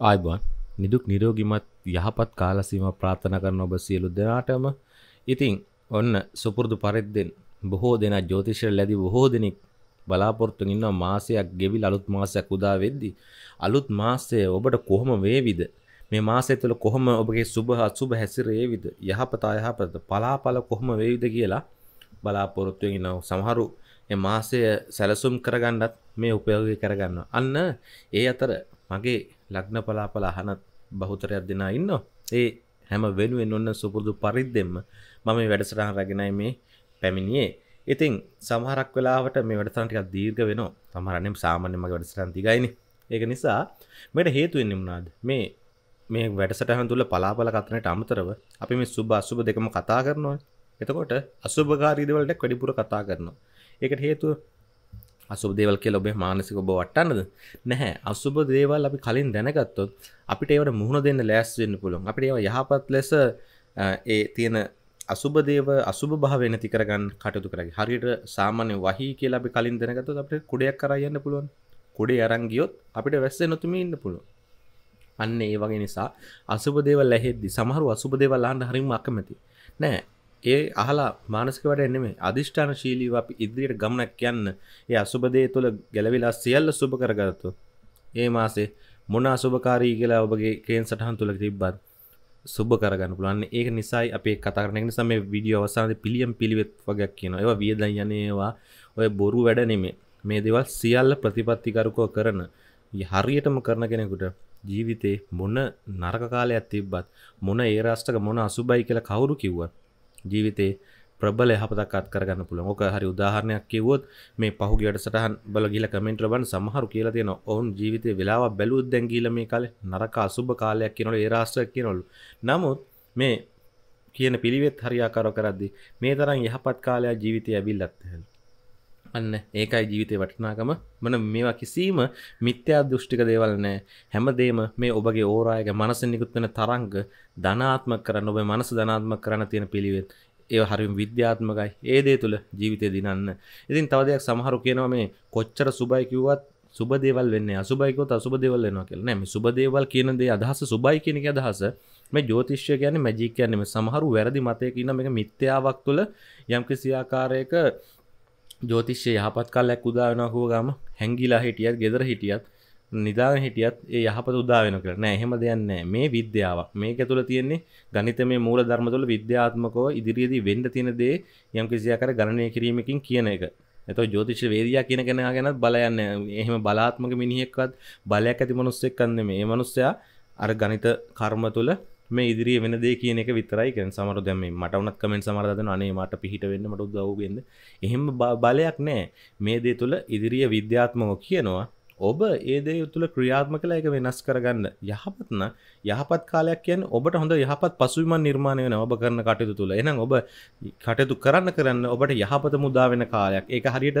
ආයිබන් නිදුක් නිරෝගිමත් යහපත් කාලසීම ප්‍රාථන කරන ඔබ සියලු දෙනාටම ඉතිං ඔන්න සුපුරදු පරිද්දෙන් බොහෝ දෙෙන ජෝතිශය ලැදි බොහෝ දෙනෙක් බලාපොරත්තු ඉන්න මාසයක් ගෙවිල් අලුත් මාසයක් උදා වෙද්දි අලුත් මාසය ඔබට කොහොම වේවිද මේ මාසය තුළ කොහොම ඔබගේ සුභහත් සුභ හැසිරේවිද යහපතා යහපත පලාපල කොහොම වේවිද කියලා බලාපොරොත්තුවෙන් ඉන්නව සමහරු මාසය සැලසුම් කරගන්නත් මේ උපයෝගය කරගන්න අන්න ඒ අතර මගේ ලග්න පලාපල අහනත් බහුතරයක් දෙනා ඉන්න ඒ හැම වෙනුවෙන් ඔන්න සුපුරදු පරිද්දෙම මම වැඩසටහ රගෙනයි මේ පැමිණියේ ඉතින් සමහරක් වෙලාවට මේ වැඩසටන්ටික දීර්ග වෙන සමහරනම් සාමාන්‍ය මගේ වැඩසටන්තිකයින ඒක නිසා මෙට හේතුවෙන් නිමුණාද මේ මේ වැඩසටහන් තුළ පලාපල කතනට අමතරව අපි මේ සුබ අසුබ දෙකම කතා කරනවා එතකොට අසුභකාරීදවලට කඩිපුර කතා කරනවා ඒකට හේතුව අසුබ දේවල් කියල ඔබේ මානසික ඔබ වටන්නද නැහැ අසුබ දේවල් අපි කලින් දැනගත්තොත් අපිට ඒවට මුහුණ දෙන්න ලෑස් වෙන්න පුළුවන් අපිට ඒව යහපත් ලෙස ඒ තියෙන අසුබ දේව අසුබ භාවන තිකරගන්න කටතු කරගේ හරිට සාමාන්‍ය වහි කියලා අපි කලින් දැනගතොත් අපිට කුඩයක් කරයන්න පුළුවන් කුඩේ අරංගියොත් අපිට වැස්ස නොතුම ඉන්න පුළුවන් අන්න ඒ වගේ නිසා අසුබ දේවල් ඇහෙද්දි සමහරු අසුබ දේවල් ආන්න හරිම අකමැති නෑ ඒ අහලා මානසිකවට එන්නෙම අධිෂ්ඨාන ශීලීව අපි ඉදිරියට ගමනක් යන්න ඒ අසුබදේ තුළ ගැලවිලා සියල්ල සුබ කරගත්තු. ඒ මාසේ මොන අසුභකාරී කියලා ඔබගේ කේන් සටහන් තුළ තිබ්බත් සුබ කරගන්න පුළුවන්. ඒක නිසායි අපි කතා කරන එක නිසා මේ වීඩියෝ අවසානයේ පිළියම් පිළිවෙත් වගේක් කියනවා. ඒවා වියදම් යන්නේවා ඔය බොරු වැඩ නෙමෙයි. මේ දේවල් සියල්ල ප්‍රතිපත්තිකරුකව කරන හරියටම කරන කෙනෙකුට ජීවිතේ මොන නරක කාලයක් තිබ්බත් මොන ඒ රාෂ්ටක මොන අසුබයි කියලා කවුරු කිව්වත් ජීවිතේ ප්‍රබල යහපතක් අත්කරගන්න පුළුවන්. ඕක හරි උදාහරණයක් කිව්වොත් මේ පහුගිය වැඩසටහන් බල ගිහලා කමෙන්ට් ලබන්න සමහරු කියලා තියෙනවා. ඔවුන් ජීවිතේ වෙලාවක් බැලුවොත් දැන් ගිහලා මේ කාලේ නරක අසුබ කාලයක් කියනවලු ඒ රාශියක් කියනවලු. නමුත් මේ කියන පිළිවෙත් හරියාකාරව කරද්දී මේ තරම් යහපත් කාලයක් ජීවිතය ඇවිල්ලත් නැහැ. අන්න ඒකයි ජීවිතය වටිනාකම මන මේවා කිසිීම මිත්‍යා දෘෂ්ටික දේවල් නෑ හැමදේම මේ ඔබගේ ඕරායක මනස නිකුත්වන තරංග ධනාත්ම කරන්න ඔබ මනස ධනාත්ම කරන්න තියෙන පිළිවෙත් ඒ හරිම් විද්‍යාත්මකයි ඒ දේ තුළ ජීවිතය දිනන්න ඉතින් තවදයක් සමහරු කියනවා මේ කොච්චර සුබයි කිව්වත් සුබදේවල් වෙන්න අසුබයිකෝ අසුබදේවල් වෙනවා කියලා නෑ මේ සුබදේවල් කියන දේ අදහස සුබයි කියන එක අදහස මේ ජෝතිෂ්‍ය කියන්නේ මැජික් කියන්නේ මේ සමහරු වැරදි මතයක ඉන්න මේක මිත්‍යාවක් තුළ යම්කිසි ආකාරයක ජෝතිශ්‍ය යහපත් කල්ලක් උදාවනකුව ගම හැංගිලා හිටියත් ගෙදර හිටියත් නිදාන හිටියත් ඒ යහපත උදාවෙන කර නෑ එහෙම දෙයන්න මේ විද්‍යාවක් මේක තුළ තියෙන්නේ ගනිත මේ මූල ධර්මතුළ විද්‍යාත්මකෝ ඉදිරියේදී වෙන්ඩ තියෙන දේ යම් කිසියකර ගණනය කිරීමකින් කියන එක එත ජෝතිෂ වේදයා කියන කෙන ගැනත් බලයන්න එහෙම බලාත්මක මිනිහෙක්වත් බලයක් ඇති මනුස්සෙක් කන්න මේ මනුස්සයා අර ගනිත කර්ම තුළ මේ ඉදිරි වෙනද කියන එක විතරයි කෙන සමර දැම මටවනත් කමෙන් සමරදන අනේ මට පිහිට වෙන්න මට උදව්ගෙන්ද එහෙම බලයක් නෑ මේ දේ තුළ ඉදිරිිය විද්‍යාත්මෝ කියනවා ඔබ ඒදේ තුළ ක්‍රියාත්ම කළ එක වෙනස් කරගන්න යහපත්න යහපත් කාලයක් කියෙන් ඔබට හොඳ යහපත් පසුවිම නිර්මාණය වෙන ඔබ කරන කටයුතු තුළ එනම් ඔබ කටයුතු කරන්න කරන්න ඔබට යහපත මුදා වෙන කාලයක් ඒක හරියට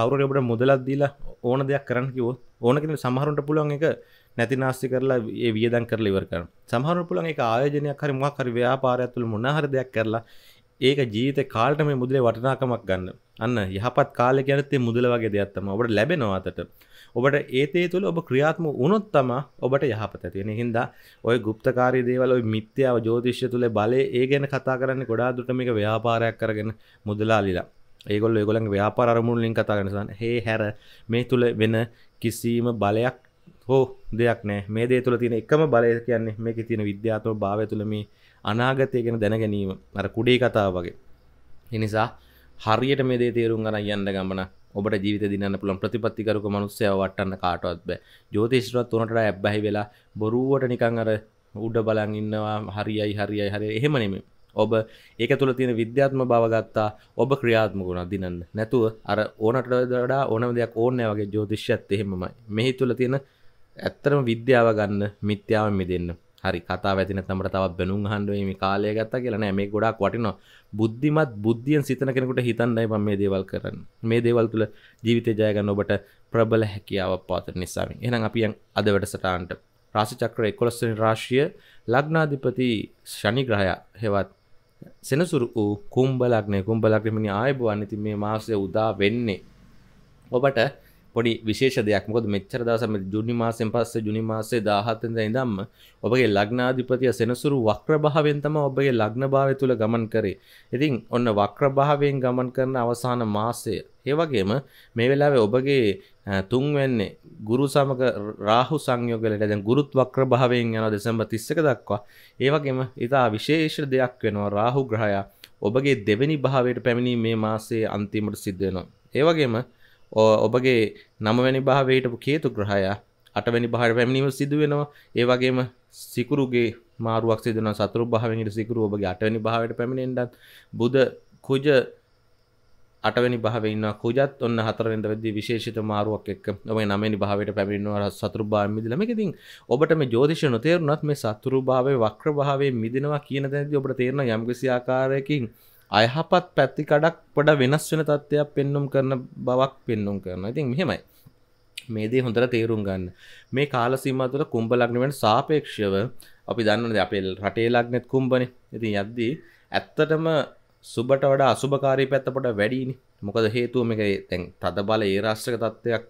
කවුර ඔබට මුදලත් දීලා ඕන දෙයක් කරන්න කිවෝ ඕනකෙන සමහරුන්ට පුළුවන් එක නැති නාස්ති කරලා ඒ වියදම් කරලා ඉවර කරන සමහරව පුළුවන් ඒක ආයෝජනයක් හරි මොකක් හරි ව්‍යාපාරයක් තුළ මොන හරි දෙයක් කරලා ඒක ජීවිතේ කාලට මේ මුදලේ වටිනාකමක් ගන්න අන්න යහපත් කාලේ කියන්නේ මේ මුදල වගේ දෙයක් තමයි ඔබට ලැබෙනවා අතට ඔබට ඒතේ තුළ ඔබ ක්‍රියාත්මක වුණොත් තමයි ඔබට යහපත තියෙන හින්දා ඔය গুপ্তකාරී දේවල් ඔය මිත්‍යාව ජ්‍යොතිෂය තුළ බලේ ඒ ගැන කතා කරන්නේ ගොඩාක් දුරට මේක ව්‍යාපාරයක් කරගෙන මුදලාලිලා ඒගොල්ල ගොලන් ව්‍යාපාරමුලින් කතාගනිසන් හේ හැර මේ තුළ වෙන කිසිීම බලයක් හෝ දෙයක් නෑ මේ දේ තුළ තියෙන එකම බලය කියන්නේ මේක තියෙන විද්‍යාත්මක භාවය තුළ මේ අනාගතය ගැන දැන ගැනීම අර කුඩේ කතාව වගේ. ඒ නිසා හරියට මේ දේ තේරුම් ගන්න යන්න ගමන ඔබට ජීවිත දිනන්න පුළුවන් ප්‍රතිපත්තිකරුක මනුස්සයව වටන්න කාටවත් බෑ. ජ්‍යොතිෂ්‍යවත් උනට ඇබ්බැහි වෙලා බොරුවට නිකන් අර උඩ බලන් ඉන්නවා හරියයි හරියයි හරියයි එහෙම නෙමෙයි. ඔබ ඒක තුළ තියෙන විද්‍යාත්ම බවගත්තා ඔබ ක්‍රියාත්මකුණ දිනන්න නැතුව අර ඕනට වඩා ඕනම දෙයක් ඕනෑ වගේ ජෝතිෂ්‍යත් එහෙමමයි මෙහි තුළ තියෙන ඇත්තරම විද්‍යාව ගන්න මිත්‍යාව මිදන්න හරි කතා වැතින තමට තවත් බැනුම් හන්ඩුවම කාලය ගත්ත කියලන මේ ගොඩක් වටිනවා බුද්ධිමත් බුද්ධියෙන් සිතන කෙනෙකුට හිතන්නයි පම් මේ දේවල් කරන්න මේ දේවල් තුළ ජීවිත ජයගන්න ඔබට ප්‍රබල හැකියාව පාත නිසාම එනම් අපියන් අද වැඩසටාන්ට රාසිචක්‍ර එකොලස්සන රාශිය ලග්නාධිපති ශනිග්‍රහය හෙවත් සෙනසුරු වූ කුම්බලක්නේ කුම්බලක්‍රමනි ආයබුවන් ඉති මේ මාසය උදා වෙන්නේ ඔබට පොඩි විශේෂ දෙයක් මොකද මෙච්චර දවසම ජුනි මාසෙන් පස්සේ ජුනි මාසේ 17 වෙනිදා ඉඳන්ම ඔබගේ ලග්නාධිපතිය සෙනසුරු වක්‍ර භාවයෙන් තමයි ඔබගේ ලග්න භාවය තුල ගමන් කරේ. ඉතින් ඔන්න වක්‍ර භාවයෙන් ගමන් කරන අවසාන මාසය. ඒ වගේම මේ වෙලාවේ ඔබගේ තුන්වැන්නේ ගුරු සමග රාහු සංයෝග වලට දැන් ගුරුත් වක්‍ර භාවයෙන් යනවා දෙසැම්බර් 31 දක්වා. ඒ වගේම ඊට විශේෂ දෙයක් වෙනවා රාහු ග්‍රහයා ඔබගේ දෙවැනි භාවයට පැමිණීම මේ මාසයේ අන්තිමට සිද්ධ වෙනවා. ඒ වගේම ඔබගේ නමවැනි භාවයටපු කේතු ග්‍රහය අටවැනි භාර පැමිණීම සිදුවෙනවා ඒ වගේම සිකුරුගේ මාරුවක් සිදන සතුරු භාවනිට සිකුරු ඔබගේ අටවැනි භාවයට පැමිණෙන්ටත් බුද කුජ අටවැනි භාවන්න කුජත් ඔන්න හතරෙන්ට වෙදදි විශේෂිත මාරුවක් එක් ඔබේ නමනි භාවයට පැමිණවා සතුරු භාමිදිල මේකතින් ඔබට මේ ජෝතිෂණ තේරුනත් මේ සතුරු භාවය වක්‍ර භාවේ මිදිනවා කියන තැනති ඔබට තේරන යම්ගසි ආකාරයකින් අයහපත් පැත්තිකඩක් පොඩ වෙනස් වෙන තත්ත්වයක් පෙන්නුම් කරන බවක් පෙන්නුම් කරන ඉතින් මෙහෙමයි මේදේ හොඳට තේරුම් ගන්න මේ කාල සීමතුර කුම්ඹ ලග්නවට සාපේක්ෂව අපි දන්නද අපේ රටේ ලග්නෙත් කුම්බනේ ඉතින් යද්දී ඇත්තටම සුබට වඩා අසුභකාරී පැත්ත පොඩ වැඩිනේ මොකද හේතුව මේක දැන් තද බල ඒ රාශ්‍රක තත්ත්වයක්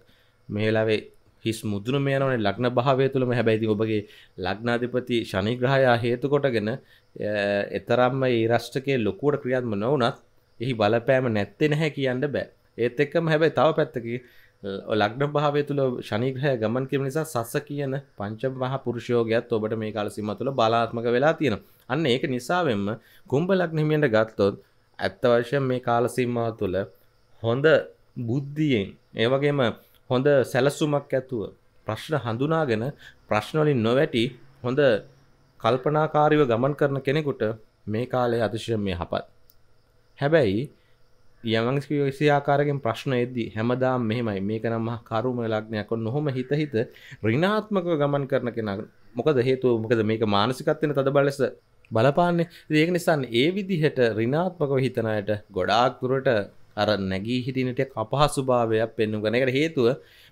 මෙහෙලාවේ හිස් මුදුන මේනවනේ ලග්න භාවය තුළම හැබැයිති ඔබගේ ලග්නාධිපති ශනිග්‍රහයා හේතු කොටගෙන එතරම්ම ඒරශ්ටකේ ලොකුවට ක්‍රියත්ම නොවනත් එහි බලපෑම නැත්තෙ නැහැ කියන්න බෑ ඒත් එක්කම හැබැයි තව පැත්තකි ලක්ඩ භාවය තුළ ශනිග්‍රය ගමන් කිරීම නිසා සස්ස කියන පංච මහ පුරුෂයෝගයක්ත් ඔබට මේ කාලසිම තුළ බලාත්මක වෙලා තියෙන අන්න ඒක නිසාවෙන්ම කුම්ඹ ලක්නහිමියන්ට ගත්තොත් ඇත්ත වශයෙන් මේ කාලසිම්මා තුළ හොඳ බුද්ධියෙන් ඒවගේම හොඳ සැලසුමක් ඇතුව ප්‍රශ්න හඳුනාගෙන ප්‍රශ්නවලින් නොවැටි හොඳ කල්පනාකාරීව ගමන් කරන කෙනෙකුට මේ කාලය අතිශය මේ හපත්. හැබැයි යමංස්කවිසි ආකාරගෙන් ප්‍රශ්න එද්දී හැමදාම් මෙහෙමයි මේක නම් කරුම ලක්නයක් නොහොම හිත හිත රිනාත්මකව ගමන් කරන කෙන මොකද හේතුව මොකද මේක මානසිකත්වෙන තද බලස බලපාන්නේ ඒක නිසාන් ඒ විදිහට රිනාත්මකව හිතනයට ගොඩාක් දුරට අර නැගී හිටිනට අපහසුභාවයක් පෙන්නු ගනකට හේතුව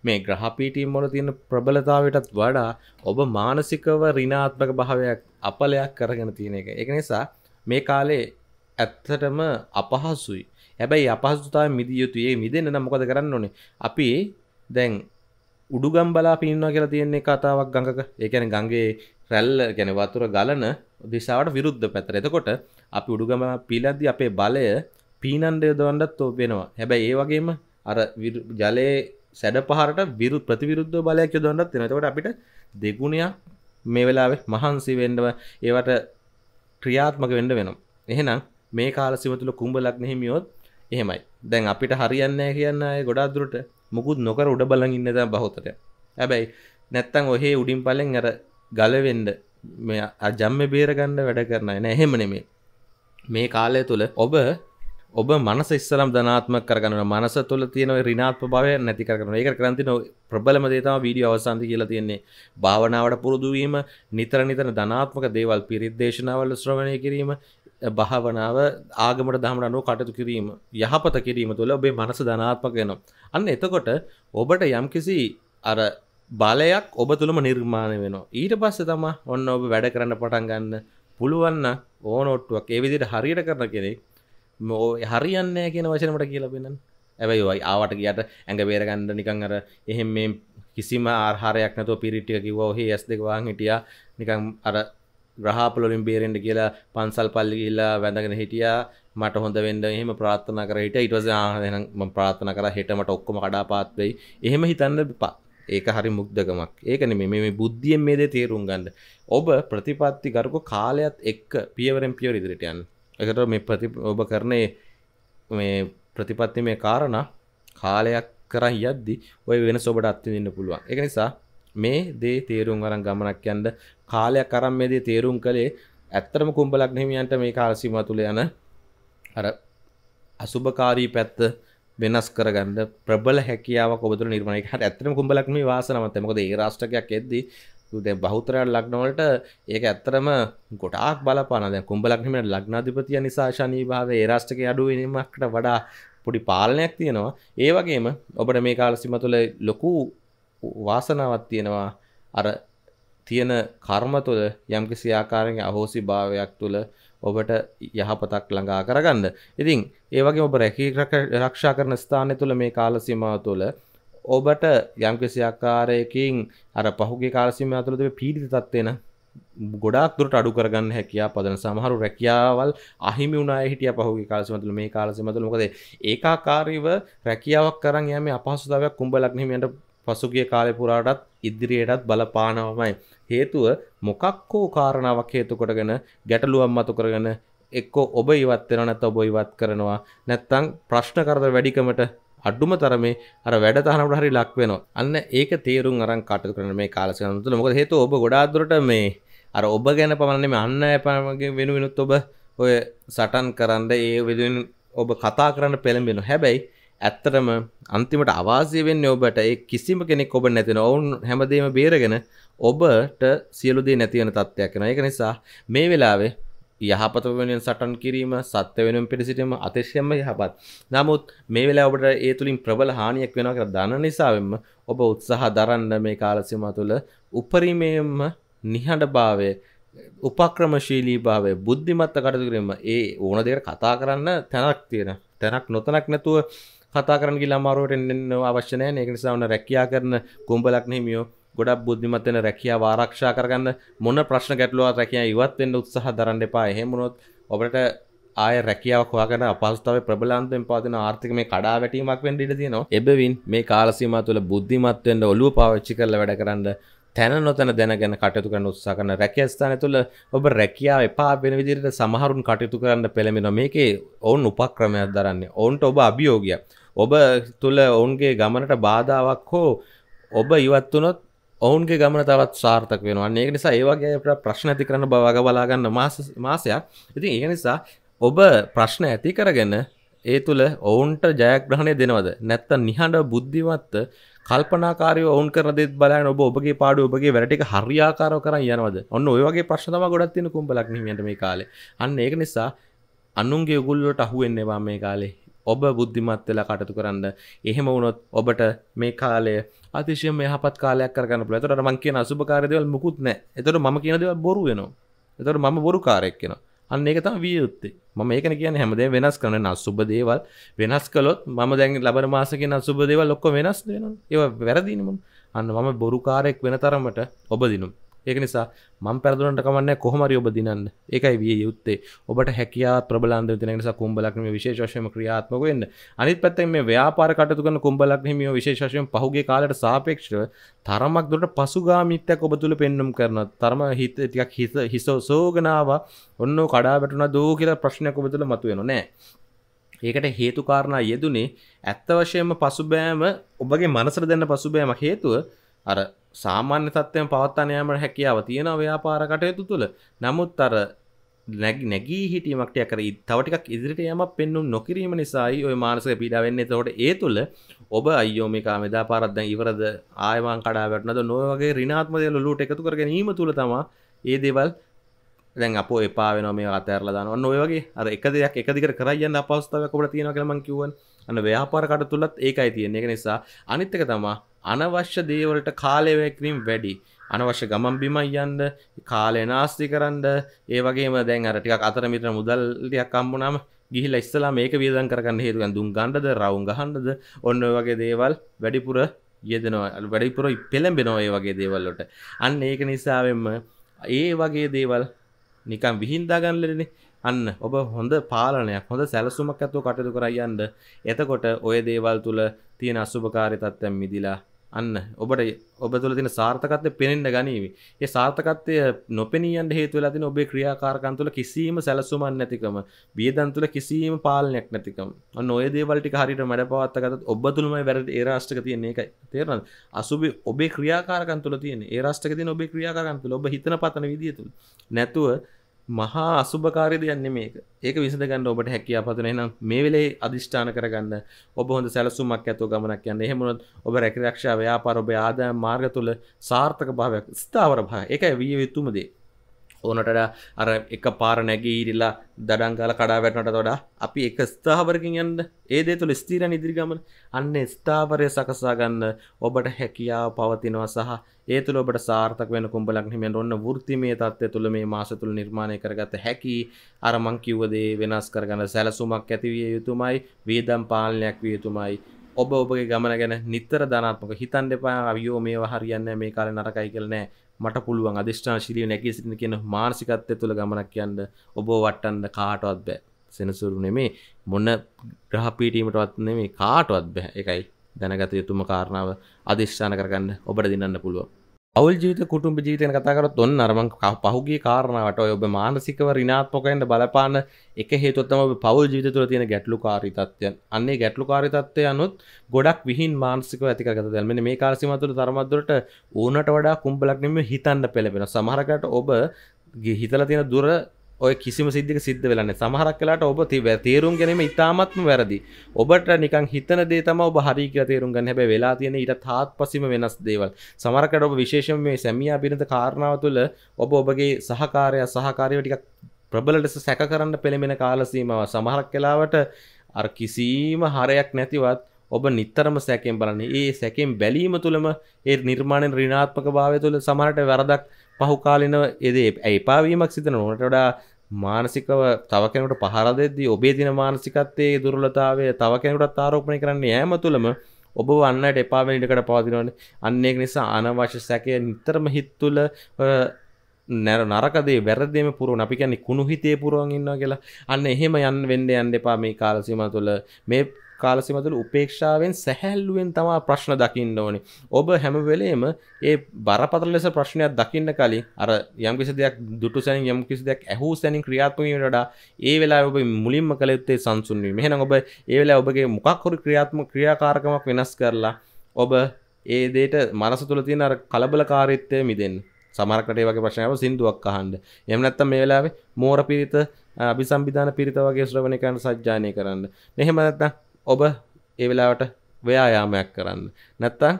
මේ ග්‍රහපීටීම් මොල තියෙන ප්‍රබලතාවටත් වඩා ඔබ මානසිකව රිනාත්මක භාවයක් අපලයක් කරගෙන තියෙන එක එක නිසා මේ කාලේ ඇත්තටම අපහසුයි හැබැයි අපහසුතාව මිදිය යුතුයේ මිදන්න නම්මොකද කරන්න ඕනේ අපි දැන් උඩුගම් බලා පින්නවා කියලා තියෙන්නේ කතාවක් ගඟක ඒකැන ගංගේ රැල්ල ගැන වතුර ගලන දිසාවට විරුද්ධ පැතර එතකොට අපි උඩුගම පිලද්දි අපේ බලය පීනන්ඩය දවන්ඩත් තෝ වෙනවා හැබැයි ඒ වගේම අර ජලය සැඩ පහරට විරු ප්‍රතිවිරුද්ධ බලයක් දොන්නත් එනතවට අපිට දෙගුණයක් මේ වෙලාවේ මහන්සි වෙන්ඩව ඒවට ක්‍රියාත්මක වෙන්ඩ වෙනම් එහෙනම් මේ කාලසිවතුළ කුම්ඹලක් නෙහිමියොත් එහෙමයි දැන් අපිට හරියන්න කියන්න ගොඩාදුරට මුකුත් නොකර උඩ බලන් ඉන්නද බහෝතට හැබැයි නැත්තං ඔහේ උඩින් පලෙන් අර ගලවෙන්ඩ මේ අජම්ම බේරගණ්ඩ වැඩ කරන්න එන එහෙම නෙමේ මේ කාලය තුළ ඔබ ඔබ මනස ඉස්සලම් ධනාත්ම කරගන්න මනස තුළ තියෙන රිනාත්ම භාවය නැති කරන ඒක කරන්තින ප්‍රබලම දේතම වීඩියෝ අවසන්ති කියලා තියෙන්නේ භාවනාවට පුරුදුවීම නිතර නිතන ධනාත්මක දේවල් පිරිද්දේශනාවල ශ්‍රවණය කිරීම භාවනාව ආගමට දහමට අනුව කටයුතු කිරීම යහපත කිරීම තුළ ඔබේ මනස ධනාත්මක වෙනවා අන්න එතකොට ඔබට යම්කිසි අර බලයක් ඔබ තුළම නිර්මාණය වෙනවා ඊට පස්සේ තමා ඔන්න ඔබ වැඩ කරන්න පටන් ගන්න පුළුවන්න ඕනොට්ටුවක් ඒ විදිහට හරියට කරන කෙනෙක් මෝ හරියන්න කියන වශනට කියලපෙන ඇබයි ආවට කියට ඇඟ බේරගණ්ඩ නිකං අර එහෙම මේ කිසිම ආහාරයක් නැතුව පිරිටිය කිවෝ හහි ඇස් දෙකවාන් හිටිය නිකං අර ග්‍රහපලොලින් බේරෙන්ට කියලා පන්සල් පල්ලි කියලා වැඳගෙන හිටියා මට හොඳ වෙන්ඩ එහෙම ප්‍රාත්ථන කරහිට ඉටස ම ප්‍රාථන කර හෙටමට ඔක්කොම කඩා පාත්වෙයි එහෙම හිතන්න පා ඒක හරි මුක්දකමක් ඒකන මේ බුද්ධියෙන් මේ දේ තේරුම් ගන්න ඔබ ප්‍රතිපත්ති ගරකු කාලයක්ත් එක් පියවරෙන් පියවර ඉදිරිටයන් එකට මේ ප්‍රති ඔබ කරනේ මේ ප්‍රතිපත්ති මේ කාරණ කාලයක් කරන් යද්දි ඔය වෙන සොබට අත්තිවෙන්න පුළුවන් එක නිසා මේ දේ තේරුම් අරන් ගමනක් යන්ද කාලයක් කරම් මේ දේ තේරුම් කළේ ඇත්තරම කුම්ඹලක් හිමියන්ට මේ කාලසීම තුළ යන අර අසුභකාරී පැත්ත වෙනස් කරගන්න ප්‍රබල හැකියාව කොබතුර නිර්මාණය හට ඇත්තම කුම්ඹලක් මේ වාසනමත මොකද ඒ රාෂ්ටකයක් එද්දී දැ බෞතරයක් ලක්නවලට ඒක ඇත්තරම ගොඩක් බලපනද කුම්ඹලක්නීමට ලක්නාධිපතිය නිසාශනී භාව ඒරාෂ්ටක අඩු වීමක්ට වඩා පොඩි පාලනයක් තියෙනවා ඒවගේම ඔබට මේ කාලසිම තුළ ලොකු වාසනාවත් තියෙනවා අර තියෙන කර්ම තුළ යම්කිසි ආකාරෙන් අහෝසි භාවයක් තුළ ඔබට යහපතක් ළඟා කරගන්න ඉතින් ඒවගේ ඔබ රැකී රක්ෂා කරන ස්ථානය තුළ මේ කාලසිමාව තුළ ඔබට යම්කිසි ආකාරයකින් අර පහුගේ කාලසීම ඇතුළත පීඩිත තත්ත්වය නම් ගොඩක් දුරට අඩු කරගන්න හැකියා පදන සමහරු රැකියාවල් අහිමි වුණා හිටිය පහුගේ කාලසීම ඇතුළත මේ කාලසීම ඇතුළත මොකද ඒකාකාරීව රැකියාවක් කරන් යෑමේ අපහසුතාවයක් කුඹ ලග්නෙහිමියන්ට පසුගිය කාලේ පුරාටත් ඉදිරියටත් බලපානවමයි හේතුව මොකක් හෝ කාරණාවක් හේතු කොටගෙන ගැටලුවක් මතු කරගෙන එක්කෝ ඔබ ඉවත් වෙනවා නැත්නම් ඔබ ඉවත් කරනවා නැත්නම් ප්‍රශ්න කරදර වැඩිකමට අඩුම තරමේ අර වැඩ තහනකට හරි ලක් වෙනවා. අන්න ඒක තේරුම් අරන් කටයුතු කරන මේ කාලසටහන තුළ මොකද හේතුව ඔබ ගොඩාක් දුරට මේ අර ඔබ ගැන පමණ නෙමෙයි අන්න අපමගේ වෙනුවෙනුත් ඔබ ඔය සටන් කරන්න ඒ වෙනුවෙන් ඔබ කතා කරන්න පෙළඹෙනවා. හැබැයි ඇත්තටම අන්තිමට අවාසිය වෙන්නේ ඔබට ඒ කිසිම කෙනෙක් ඔබ නැතින ඔවුන් හැමදේම බේරගෙන ඔබට සියලු දේ නැති වෙන තත්ත්වයක් වෙනවා. ඒක නිසා මේ වෙලාවේ යහපත වෙනෙන් සටන් කිරීම සත්‍ය වෙනුවෙන් පිළිසිටීම අතිශයම යහපත්. නමුත් මේ වෙලාව ඔබට ඒ තුලින් ප්‍රබල හානියක් වෙනවා කියලා දන්න නිසාවෙන්ම ඔබ උත්සාහ දරන්න මේ කාල සීමාව තුළ උපරිමයෙන්ම නිහඬභාවය උපක්‍රමශීලීභාවය බුද්ධිමත්ව කටයුතු කිරීම ඒ ඕන දෙයකට කතා කරන්න තැනක් තියෙන. තැනක් නොතැනක් නැතුව කතා කරන්න ගිහලා අමාරුවට එන්න අවශ්‍ය නැහැ. ඒක නිසා ඔන්න රැකියා කරන කුඹලක් නෙමියෝ ගොඩක් බුද්ධිමත් වෙන රැකියාව ආරක්ෂා කරගන්න මොන ප්‍රශ්න ගැටලුවක් රැකියාව ඉවත් වෙන්න උත්සාහ දරන්න එපා. එහෙම වුණොත් ඔබට ආය රැකියාවක් හොයාගන්න අපහසුතාවය ප්‍රබලන්තයෙන් පවතින ආර්ථික මේ කඩා වැටීමක් වෙන්න ඉඩ තියෙනවා. එබැවින් මේ කාල සීමාව තුළ බුද්ධිමත් වෙන්න ඔළුව පාවිච්චි කරලා වැඩ කරන්න තැන නොතැන දැනගෙන කටයුතු කරන උත්සා කරන රැකියස්ථාන තුළ ඔබ රැකියාව එපා වෙන විදිරට සමහරුන් කටයුතු කරන්න පෙළමෙන මේකේ ඔවුන් උපක්‍රමයක් දරන්නේ ඔවුන්ට ඔබ අභියෝගයක් ඔබ තුළ ඔවුන්ගේ ගමනට බාධාවක් හෝ ඔබ ඉවත්වනොත් ඔවුන්ගේ ගමන තවත් සාර්ථක වෙනවන්න ඒ නිසා ඒවාගේ ප්‍රශ්න ඇති කරන බවග බලාගන්න මාසයක් ඉතින් ඒ නිසා ඔබ ප්‍රශ්න ඇති කරගන්න ඒ තුළ ඔවුන්ට ජයග්‍රහණය දෙනවද නැත්ත නිහඬ බුද්ධිවත්ත කල්පනාකාරය ඔවන් කරදෙත් බලන්න ඔබ ඔබගේ පාඩු ඔබගේ වැරටික හරියාකාරව කරන්න යනවද ඔන්න ඔයගේ ප්‍රශ්නම ගොඩත් තින කුම්ඹලක්නීමට මේ කාලේ අන්න ඒක නිසා අනුන්ගේ ගුල්ලට අහුවෙන්නවා මේ කාලේ ඔබ බුද්ධිමත් වෙලා කටතු කරන්න එහෙම වුණොත් ඔබට මේ කාලය අතිශය මෙහපත් කාලයක් කරගන්න පුළුවන්. එතකොට මම කියන අසුබකාරී දේවල් මුකුත් නැහැ. එතකොට මම කියන දේවල් බොරු වෙනවා. එතකොට මම බොරු කාරයෙක් වෙනවා. අන්න ඒක තමයි විය යුත්තේ. මම ඒකනේ කියන්නේ හැමදේම වෙනස් කරන අසුබ දේවල් වෙනස් කළොත් මම දැන් ලබන මාස කියන අසුබ දේවල් ඔක්කොම වෙනස් වෙනවා. ඒවා වැරදිනේ මම. අන්න මම බොරු කාරයෙක් වෙන තරමට ඔබ දිනුම්. ඒක නිසා මං පැරදුනට කමන්න කොහමරි ඔබ දිනන්න ඒකයි විය යුත්තේ ඔබට හැකයා ප්‍රබලන්ද තිනස කුම්ඹලක්ම විශේෂම ක්‍රියාත්මක වෙන්න අනිත් පැත්තෙන් මේ ව්‍යාපාර කටතුකන කුම්ඹලක් හිමිය විශේෂයෙන් පහුගේ කාලට සාපේක්ෂව තරමක් දුට පසුගාමිත්‍යයක් ඔබ තුළ පෙන්නුම් කරන තරම හිත ටිකක් හිස හිස සෝගනාව ඔන්න කඩා වැටුණ දෝ කියලා ප්‍රශ්නයක් ඔබ තුළ මතුවෙන නෑ ඒකට හේතුකාරණා යෙදුනේ ඇත්ත වශයෙන්ම පසුබෑම ඔබගේ මනසර දෙන්න පසුබෑම හේතුව අර සාමාන්‍ය තත්වයෙන් පවත්තන යාමට හැකියාව තියෙන ව්‍යාපාර කටයුතු තුළ නමුත් අර නැගී හිටීමක්ටය කර තවටික් ඉදිරිට යම පෙන්නුම් නොකිරීම නිසායි ඔය මානසක පිඩාවෙන්නේ තවට ඒ තුළ ඔබ අයෝමිකා මෙදා පරත්දැන් ඉවරද ආයවාන් කඩාවැටනද නොවගේ රිනාත්මදයල ලූට එකතු කර ගැනීම තුළ තමා ඒ දෙවල් දැන් අප එපා වෙන මේ අතෑරල දන්න නොයවගේ අර එක දෙයක් එකදිකට කරයන්න අපස්ථාවක කොට තියෙන කළමං කිවන් අන්න ව්‍යාපාර කට තුළත් ඒකයි තියෙන එක නිසා අනිත්තක තමා අනවශ්‍ය දේවලට කාලයවැකිරීම වැඩි අනවශ්‍ය ගමන් බිමයි යන්ද කාලය නාස්ති කරන්න ඒ වගේම දැන් අර ටිකක් අතරමිතර මුදල්ටයක් අම්බුනම ගිහිල ඉස්සලා මේක වියදන් කරගන්න හේතුකන් දුම් ගණ්ඩද රවුන් ගහන්ඩද ඔන්න වගේ දේවල් වැඩිපුර යෙදනවා වැඩිපුර පෙළඹෙනෝ ඒ වගේ දේවල්ලොට අන්න ඒක නිසාවෙන්ම ඒ වගේ දේවල් නිකම් විහින්දාගන්නලනේ අන්න ඔබ හොඳ පාලනයක් හොඳ සැලසුමක් ඇතුව කටයුතු කරයන්ද එතකොට ඔය දේවල් තුළ තියෙන අසුභකාරි තත්ත්වයන් මිදිලා අන්න ඔබට ඔබ තුළ තින සාර්ථකත්ය පෙනෙන්න්න ගනීවි ඒ සාර්ථකත්වය නොපෙනියන් හේතුවල තින ඔබේ ක්‍රියාකාරකන් තුළ කිසිීම සැලසුමන් නැතිකම බියදන් තුළ කිසිීම පාලනයක් නැතිකම නොය දේවලටි හරිට මැඩ පවත්තකත් ඔබ තුළම වැරට ඒරාෂ්ටක තියන්නේ එකයි තේරන අසුබේ ඔබේ ක්‍රියාකාරකන් තුළ තියෙන ඒරාෂ්ටක තින ඔබේ ක්‍රියාකාරන් තුළ ඔබ හිතන පතන විදිතුළ නැතුව මහා අසුභකාරය දෙයන්න මේක ඒක විසඳගන්න ඔබට හැකිය පතන නම් මේ වෙලේ අධිෂ්ඨාන කරගන්න ඔබ හොඳ සැලසුමක් ඇතෝ ගමනක් යන්න එහෙමුණොත් ඔබ රැකිරක්ෂා ව්‍යාපාර ඔබ ආදාය මාර්ග තුළ සාර්ථක භාවයක් ස්ථාවර භාව ඒකයි විය යුතුමදේ ඕනට අර එක පාර නැගී ඉරිලා දඩංකාල කඩා වැටනට වඩා අපි එක ස්ථාවරකින් යන්න ඒ දේ තුළ ස්තීර ඉදිරිගමන අන්න ස්ථාවරය සකසාගන්න ඔබට හැකියාව පවතිනවා සහ ඒ තුළ ඔබට සාර්ථක වෙන කුඹලක් හිමෙන් ඔන්න වෘත්තිමය තත්ත්වය තුළ මේ මාස තුළ නිර්මාණය කරගත හැකි අර මං කිව්ව දේ වෙනස් කරගන්න සැලසුමක් ඇති විය යුතුමයි වේදම් පාලනයක් විය යුතුමයි ඔබ ඔබගේ ගමන ගැන නිතර ධනාත්මක හිතන් දෙපා අවියෝ මේවා හරියන්න මේ කාලේ නරකයි කියලා නෑ මට පුළුවන් අධිෂ්ඨාන ශිරිය නැකී සිටින කියන මානසිකත්වය තුළ ගමනක් යන්න ඔබ වටන්න කාටවත් බෑ සෙනසුරු නෙමේ මොන ග්‍රහ පීටීමටවත් නෙමේ කාටවත් බෑ එකයි දැනගත යුතුම කාරණාව අධිෂ්ඨාන කරගන්න ඔබට දිනන්න පුළුවන් අවල් ජීවිත කුටුම්ඹ ජීතන කතාකරත් ඔන්න අරමං පහුගේ කාරණාවට ඔයඔබ මානසිකව රිනාත්මොකයින්ට බලපාන එක හේතුත්තම පවල් ජීවිත තුර තියෙන ගැටලු කාරිතත්වයන් අන්නේ ගැටලු කාරිතත්වය අනුත් ගොඩක් විහින් මානසික ඇතිකත දැල්මෙන මේ කාරසිමතුර තරමත්දුරට ඕනට වඩා කුම්ඹලක්නම හිතන්න පෙළබෙන සමහරකට ඔබ හිතල තියෙන දුර ඔය කිසිම සිද්ධික සිද්ධ වෙලන්න සමහරක් කලාට ඔබ තේරුම් ගැනීම ඉතාමත්ම වැරදි ඔබට නිකන් හිතන දේ තම ඔබ හරි කියලා තේරුම් ගන්න හැබැයි වෙලා තියෙන ඊට තාත්පසින්ම වෙනස් දේවල් සමහරකට ඔබ විශේෂයෙන් මේ සැමියා බිරිඳ කාරණාව තුළ ඔබ ඔබගේ සහකාරයා සහකාරියව ටිකක් ප්‍රබල ලෙස සැක කරන්න පෙළඹෙන කාල සීමාව සමහරක් කාලවට අර කිසිම හරයක් නැතිවත් ඔබ නිත්තරම සැකෙන් බලන්නේ ඒ සැකෙන් බැලීම තුළම ඒ නිර්මාණයෙන් ඍණාත්මක භාවය තුළ සමහරට වැරදක් පහුකාලින එදේ එපාවීමක් සිදෙන ඕනට වඩා මානසිකව තව කෙනට පහරදෙද්දී ඔබේ දින මානසිකත්තේ දුරලතාවය තව කෙනටත් ආරෝපණය කරන්න යෑම තුළම ඔබ වන්නට එපාවෙනිටකට පවතිනවන අන්නේ නිසා අනවශ්‍ය සැකය නිතරම හිත්තුල නැර නරකදේ වැරදම පුරුව අපි කියන්නේ කුණු හිතේ පුරුවන් ඉන්නවා කියලා අන්න එහෙම යන් වෙන්ඩ යන්න එපා මේ කාලසීම තුළ මේ කාලසිමතුළ උපේක්ෂාවෙන් සැහැල්ලුවෙන් තමා ප්‍රශ්න දකින්න ඕනි ඔබ හැමවෙලේම ඒ බරපතර ලෙස ප්‍රශ්නයක් දකින්න කලින් අර යම්කිසි දෙයක් දුටු සැන යම්කිසි දෙයක් ඇහූ සැනින් ක්‍රියාත්මීමටඩා ඒ වෙලා ඔබ මුලින්ම කළෙත්තේ සංසුන්වීම මෙහෙන ඔබ ඒවෙලා ඔබගේ මොකක්හොරු ක්‍රියාත්ම ක්‍රියාකාරකමක් වෙනස් කරලා ඔබ ඒදේට මනස තුළ තියෙන අර කලබලකාරීත්වය මිදෙන් සමරකටේ වගේ ප්‍රශ්නාව සිින්දුවක් අහන්ඩ එමනැත්තම් මේ වෙලාවේ මෝර පිරිත අභි සම්බිධාන පිරිත වගේ ශ්‍රවණකයන් සජ්ජානය කරන්න නෙහෙමනත්තා ඔබ ඒ වෙලාවට ව්‍යයාමයක් කරන්න නැත්තං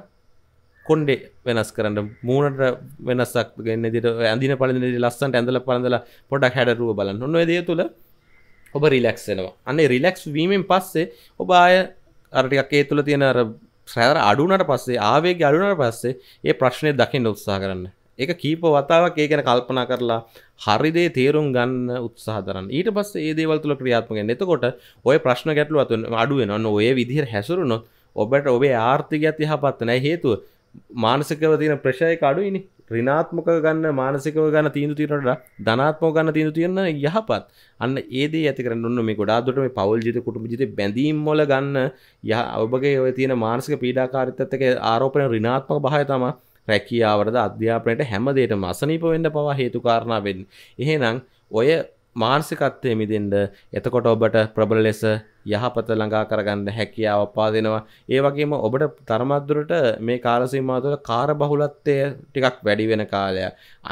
කොන්්ඩේ වෙනස් කරන්න මූුණට වෙනස්සක් ගන්න දිට ඇඳන පලදි ලස්සන්ට ඇඳල පරඳල පොඩක් හැඩරුව බලන්න නොව දේ තුළ ඔබ රිලෙක්ස්ෙනවා අන්නේ රිලෙක්ස් වීමෙන් පස්සේ ඔබ ආය අරටිකක් ඒ තුළ තියෙන අර සෑර අඩුනට පස්සේ ආවේ අඩුනට පස්සේ ඒ ප්‍රශ්නය දකිින් උත්සා කරන්න එක කීප වතාවක් ඒ ගැන කල්පනා කරලා හරිදේ තේරුම් ගන්න උත්සාහරන් ඊට පස් ඒදේවල් තුළ ක්‍රියාත්මක එතකොට ඔය ප්‍රශ්න ගැටලු අතු අඩුවෙනන්න ඔය විදිහර හැසුරුණොත් ඔබට ඔබේ ආර්ථිකයක්ත් යහපත් නෑ හේතුව මානසිකව තියෙන ප්‍රශය කඩුයිනි රිනාත්මක ගන්න මානසිකව ගන්න තීන්දු තිරට ධනාත්මෝ ගන්න තීන්දු තියන්න යහපත් අන්න ඒද ඇති කරන්න මේ ගොඩාදුට මේ පවල් ජිත කුටුම ජිත බැඳීම් මොල ගන්න යහ ඔබගේ ඔය තියෙන මානසික පීඩාකාරිතත්තක ආරෝපනය රිනාත්මක භාය තමා රැකියාවරද අධ්‍යාපනයට හැමදේටම අසනීප වෙන්න පවා හේතු කාරණා වෙන්නේ. එහෙනම් ඔය මානසිකත්වය මිදෙන්ට එතකොට ඔබට ප්‍රබල ලෙස යහපත ළඟා කරගන්න හැකියාව පාදෙනවා ඒ වගේම ඔබට තරමත්දුරට මේ කාලසීමාතුල කාර බහුලත්වය ටිකක් වැඩි වෙන කාලය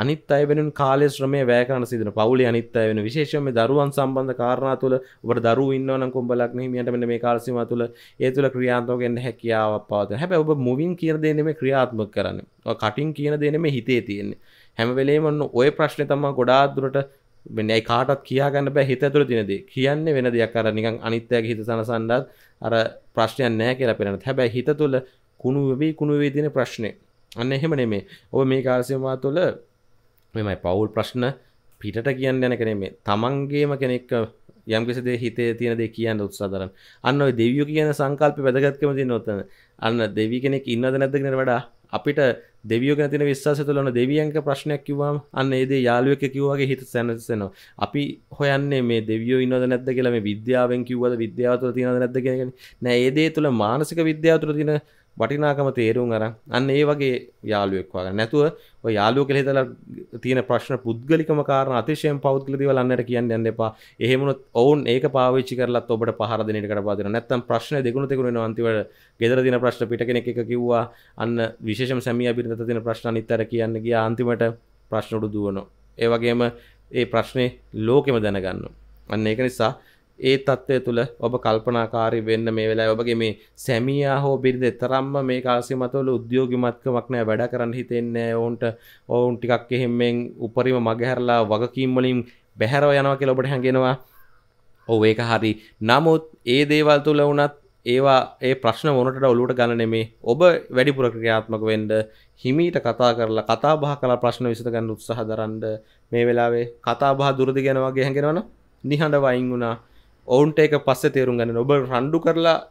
අනිත් අය වෙනුන් කාලය ශ්‍රමය වැය කරන සිදන පවුලි අනිත් අය වෙන විශේෂම දරුවන් සම්බන්ධ කාරණා තුළ ඔබට දරු ඉන්නවන කුම්බලක් හිමියට මෙන්න මේ කාලසීමා තුළ ඒ තුළ ක්‍රියාන්තෝගෙන් හැකියාව පාදන හැබැයි ඔබ මුවින් කියන දේ නෙමෙයි ක්‍රියාත්මක කරන්නේ කටින් කියන දේ නෙමෙයි හිතේ තියෙන්නේ හැම වෙලේම ඔය ප්‍රශ්නේ තමයි ගොඩාක් දුරට වෙනයි කාටත් කියාගන්න බෑ හිත තුළ තිනද කියන්නේ වෙන දෙයක් අර නිකං අනිත්‍යයක හිත සනසන්නත් අර ප්‍රශ්නයන් නෑ කියලා පෙනට හැබැයි හිත තුළ කුණුවවී කුණුවේ තින ප්‍රශ්නය අන්න එහෙම නෙමේ ඔය මේ කාර්සයවා තුළ මෙමයි පවුල් ප්‍රශ්න පිටට කියන්න යන කනෙමේ තමන්ගේම කෙනෙක් යම්කිසිද හිතේ තියෙනද කියන්න උත්සාදරන් අන්න දෙවියෝ කියන සංකල්ප වැදගත්කම තිය නොතන අන්න දෙවි කෙනෙක් ඉන්නද නැදගෙන වඩා අපිට දෙවියෝ ගැතින විශ්වාස තුළන දෙවියන්ක ප්‍රශ්නයක් කිවවාම අන්න ඒදේ යාලුවක කිව්වාගේ හිත සැනසෙනවා අපි හොයන්නේ මේ දෙවියෝ ඉන්නද නැද්ද කියලා මේ විද්‍යාවෙන් කිව්වද විද්‍යාවතුර තියෙනද නැද්ද කියන නෑ ඒදේ තුළ මානසික විද්‍යාවතුර තියෙන වටිනාකම තේරුම් අර අන්න ඒ වගේ යාලුවෙක්වා නැතුව යාලුව කෙහෙතල තියෙන ප්‍රශ්න පුද්ගලිකම කාරණ අතිශයෙන් පෞද්ගලිවලන්නට කියන්න යන්න එපා එහෙමුණත් ඔවුන් ඒක පාවිච්චි කරලත් ඔබට පහරදිනට කරපාදින නැත්තම් ප්‍රශ්න දෙගුණ තෙකුණ අන්තිවට ගෙදර දින ප්‍රශ්න පිටකෙන එක කිව්වා අන්න විශේෂම සැමිය බිරිඳ තියෙන ප්‍රශ්න අනිත්තර කියන්න ගිය අන්තිමට ප්‍රශ්න උඩු දුවනවා ඒ වගේම ඒ ප්‍රශ්නේ ලෝකෙම දැනගන්න අන්න ඒක නිසා ඒ තත්ත්වය තුළ ඔබ කල්පනාකාරි වෙන්න මේ වෙලා ඔබගේ මේ සැමියා හෝ බිරිද තරම්ම මේ කාසිමතවල උද්‍යෝගිමත්කමක් නෑ වැඩ කරන්න හිතෙන්නේ ඔවුන්ට ඔවුන් ටිකක් එහෙම්මෙන් උපරිම මගහැරලා වගකීම් වලින් බැහැරව යනවා කියලා ඔබට හැඟෙනවා ඔව් ඒක හරි නමුත් ඒ දේවල් තුල වුණත් ඒවා ඒ ප්‍රශ්න මොනටට ඔලුවට ගන්න නෙමේ ඔබ වැඩිපුර ක්‍රියාත්මක වෙන්න හිමීට කතා කරලා කතා බහ කරලා ප්‍රශ්න විසඳ ගන්න උත්සාහ දරන්න මේ වෙලාවේ කතා බහ දුරදි ගැන වගේ හැඟෙනවනම් නිහඬ වයින් වුණා ඔවුන්ට එක පස්ස තේරුම් ගන්න ඔබ රණ්ඩු කරලා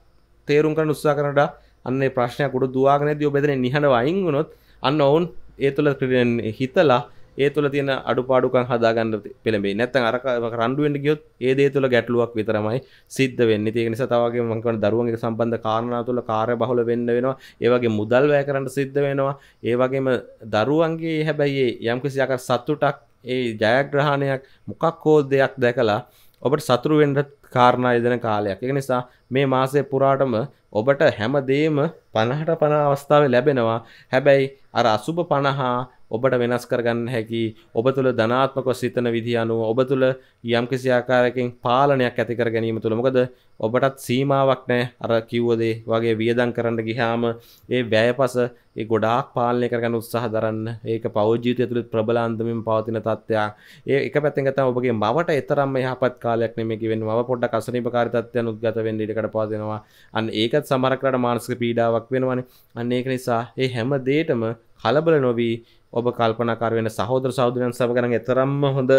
තේරුම් කර උත්සා කරට අන්න ප්‍රශ්නයකුට දවාගෙන දිය බෙදන නිහඬ වයිංගුණොත් අන්න ඔවුන් ඒ තුළ ක්‍රඩෙන් හිතලා ඒ තුළ තියෙන අඩුපාඩුකන් හදාගන්න පෙළඹේ නැත්තන් අරක රන්ඩුවෙන්ට ගියොත් ඒ දේ තුළ ගැටලුවක් විතරමයි සිද්ධ වෙන්න තියෙන සතාවගේ මංකන දරුවන්ගේ සම්බන්ධ කාරණා තුළ කාරය බහුල වෙන්න වෙනවා ඒවගේ මුදල්වය කරන්න සිද්ධ වෙනවා ඒවගේම දරුවන්ගේ හැබැයි යම්කිසියක සත්තුටක් ඒ ජයග්‍රහණයක් මොකක් හෝ දෙයක් දැකලා ඔබට සතුරුවෙන්ට කාරණා යදන කාලයක් එක නිසා මේ මාසය පුරාටම ඔබට හැමදේම පණහට පණ අවස්ථාව ලැබෙනවා හැබැයි අර අසුභ පණහා ඔබට වෙනස් කරගන්න හැකි ඔබ තුළ ධනාත්මක සිතන විදි අනුව ඔබ තුළ යම් කිසි ආකාරයකින් පාලනයක් ඇතිකර ගැනීම තුළ මොකද ඔබටත් සීමාවක් නෑ අර කිව්වදේ වගේ වියදම් කරන්න ගිහාම ඒ වැයපස ඒ ගොඩාක් පාලනය කරගන්න උත්සාහ දරන්න ඒක පෞද්ජීතය තුළ ප්‍රබලාන්දමින් පවතින තත්ත්වයක් ඒ එක පැත්තගත ඔබගේ මවට එතරම් යහපත් කාලයක් නෙමෙකි වෙන මව පොඩ්ඩ කසනීප කාරිතත්වයන් උද්ගත වෙන්න ඉඩකට පාදෙනවා අන්න ඒකත් සමරකට මානසික පීඩාවක් වෙනවනේ අන්න ඒක නිසා ඒ හැම දේටම කලබල නොවී ඔබ කල්පනකාරවෙන සහෝදර සෞදරයන් සමගරන එතරම්ම හොඳ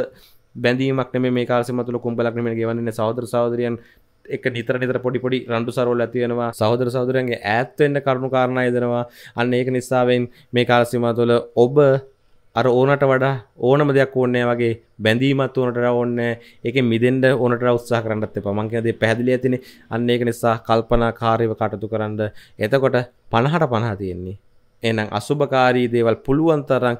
බැඳීමක් මේ කාසිමතුල කුම්ඹලක්නම ගවන්න සහෝදර සෞදරයන් එක නිතර නිතර පොඩි පොඩි රන්ඩු සරෝල ඇතියෙනවා සහෝදර සෞදරයන්ගේ ඇත්වෙන්න කරුණු කාරණය දෙනවා අන්න ඒක නිස්සාාවෙන් මේ කාලසිම තුළ ඔබ අර ඕනට වඩා ඕනම දෙයක් ඕන්නෑ වගේ බැඳීමත් ඕනට ඔන්න එක මිදෙන්ට ඕනට උත්සා කරන්නත් පමංකදේ පැදිලි ඇතින අන්න ඒක නිසා කල්පනා කාරයව කටතු කරන්න එතකොට පණහට පණහ තියෙන්නේ එනම් අසුභකාරී දේවල් පුළුවන් තරම්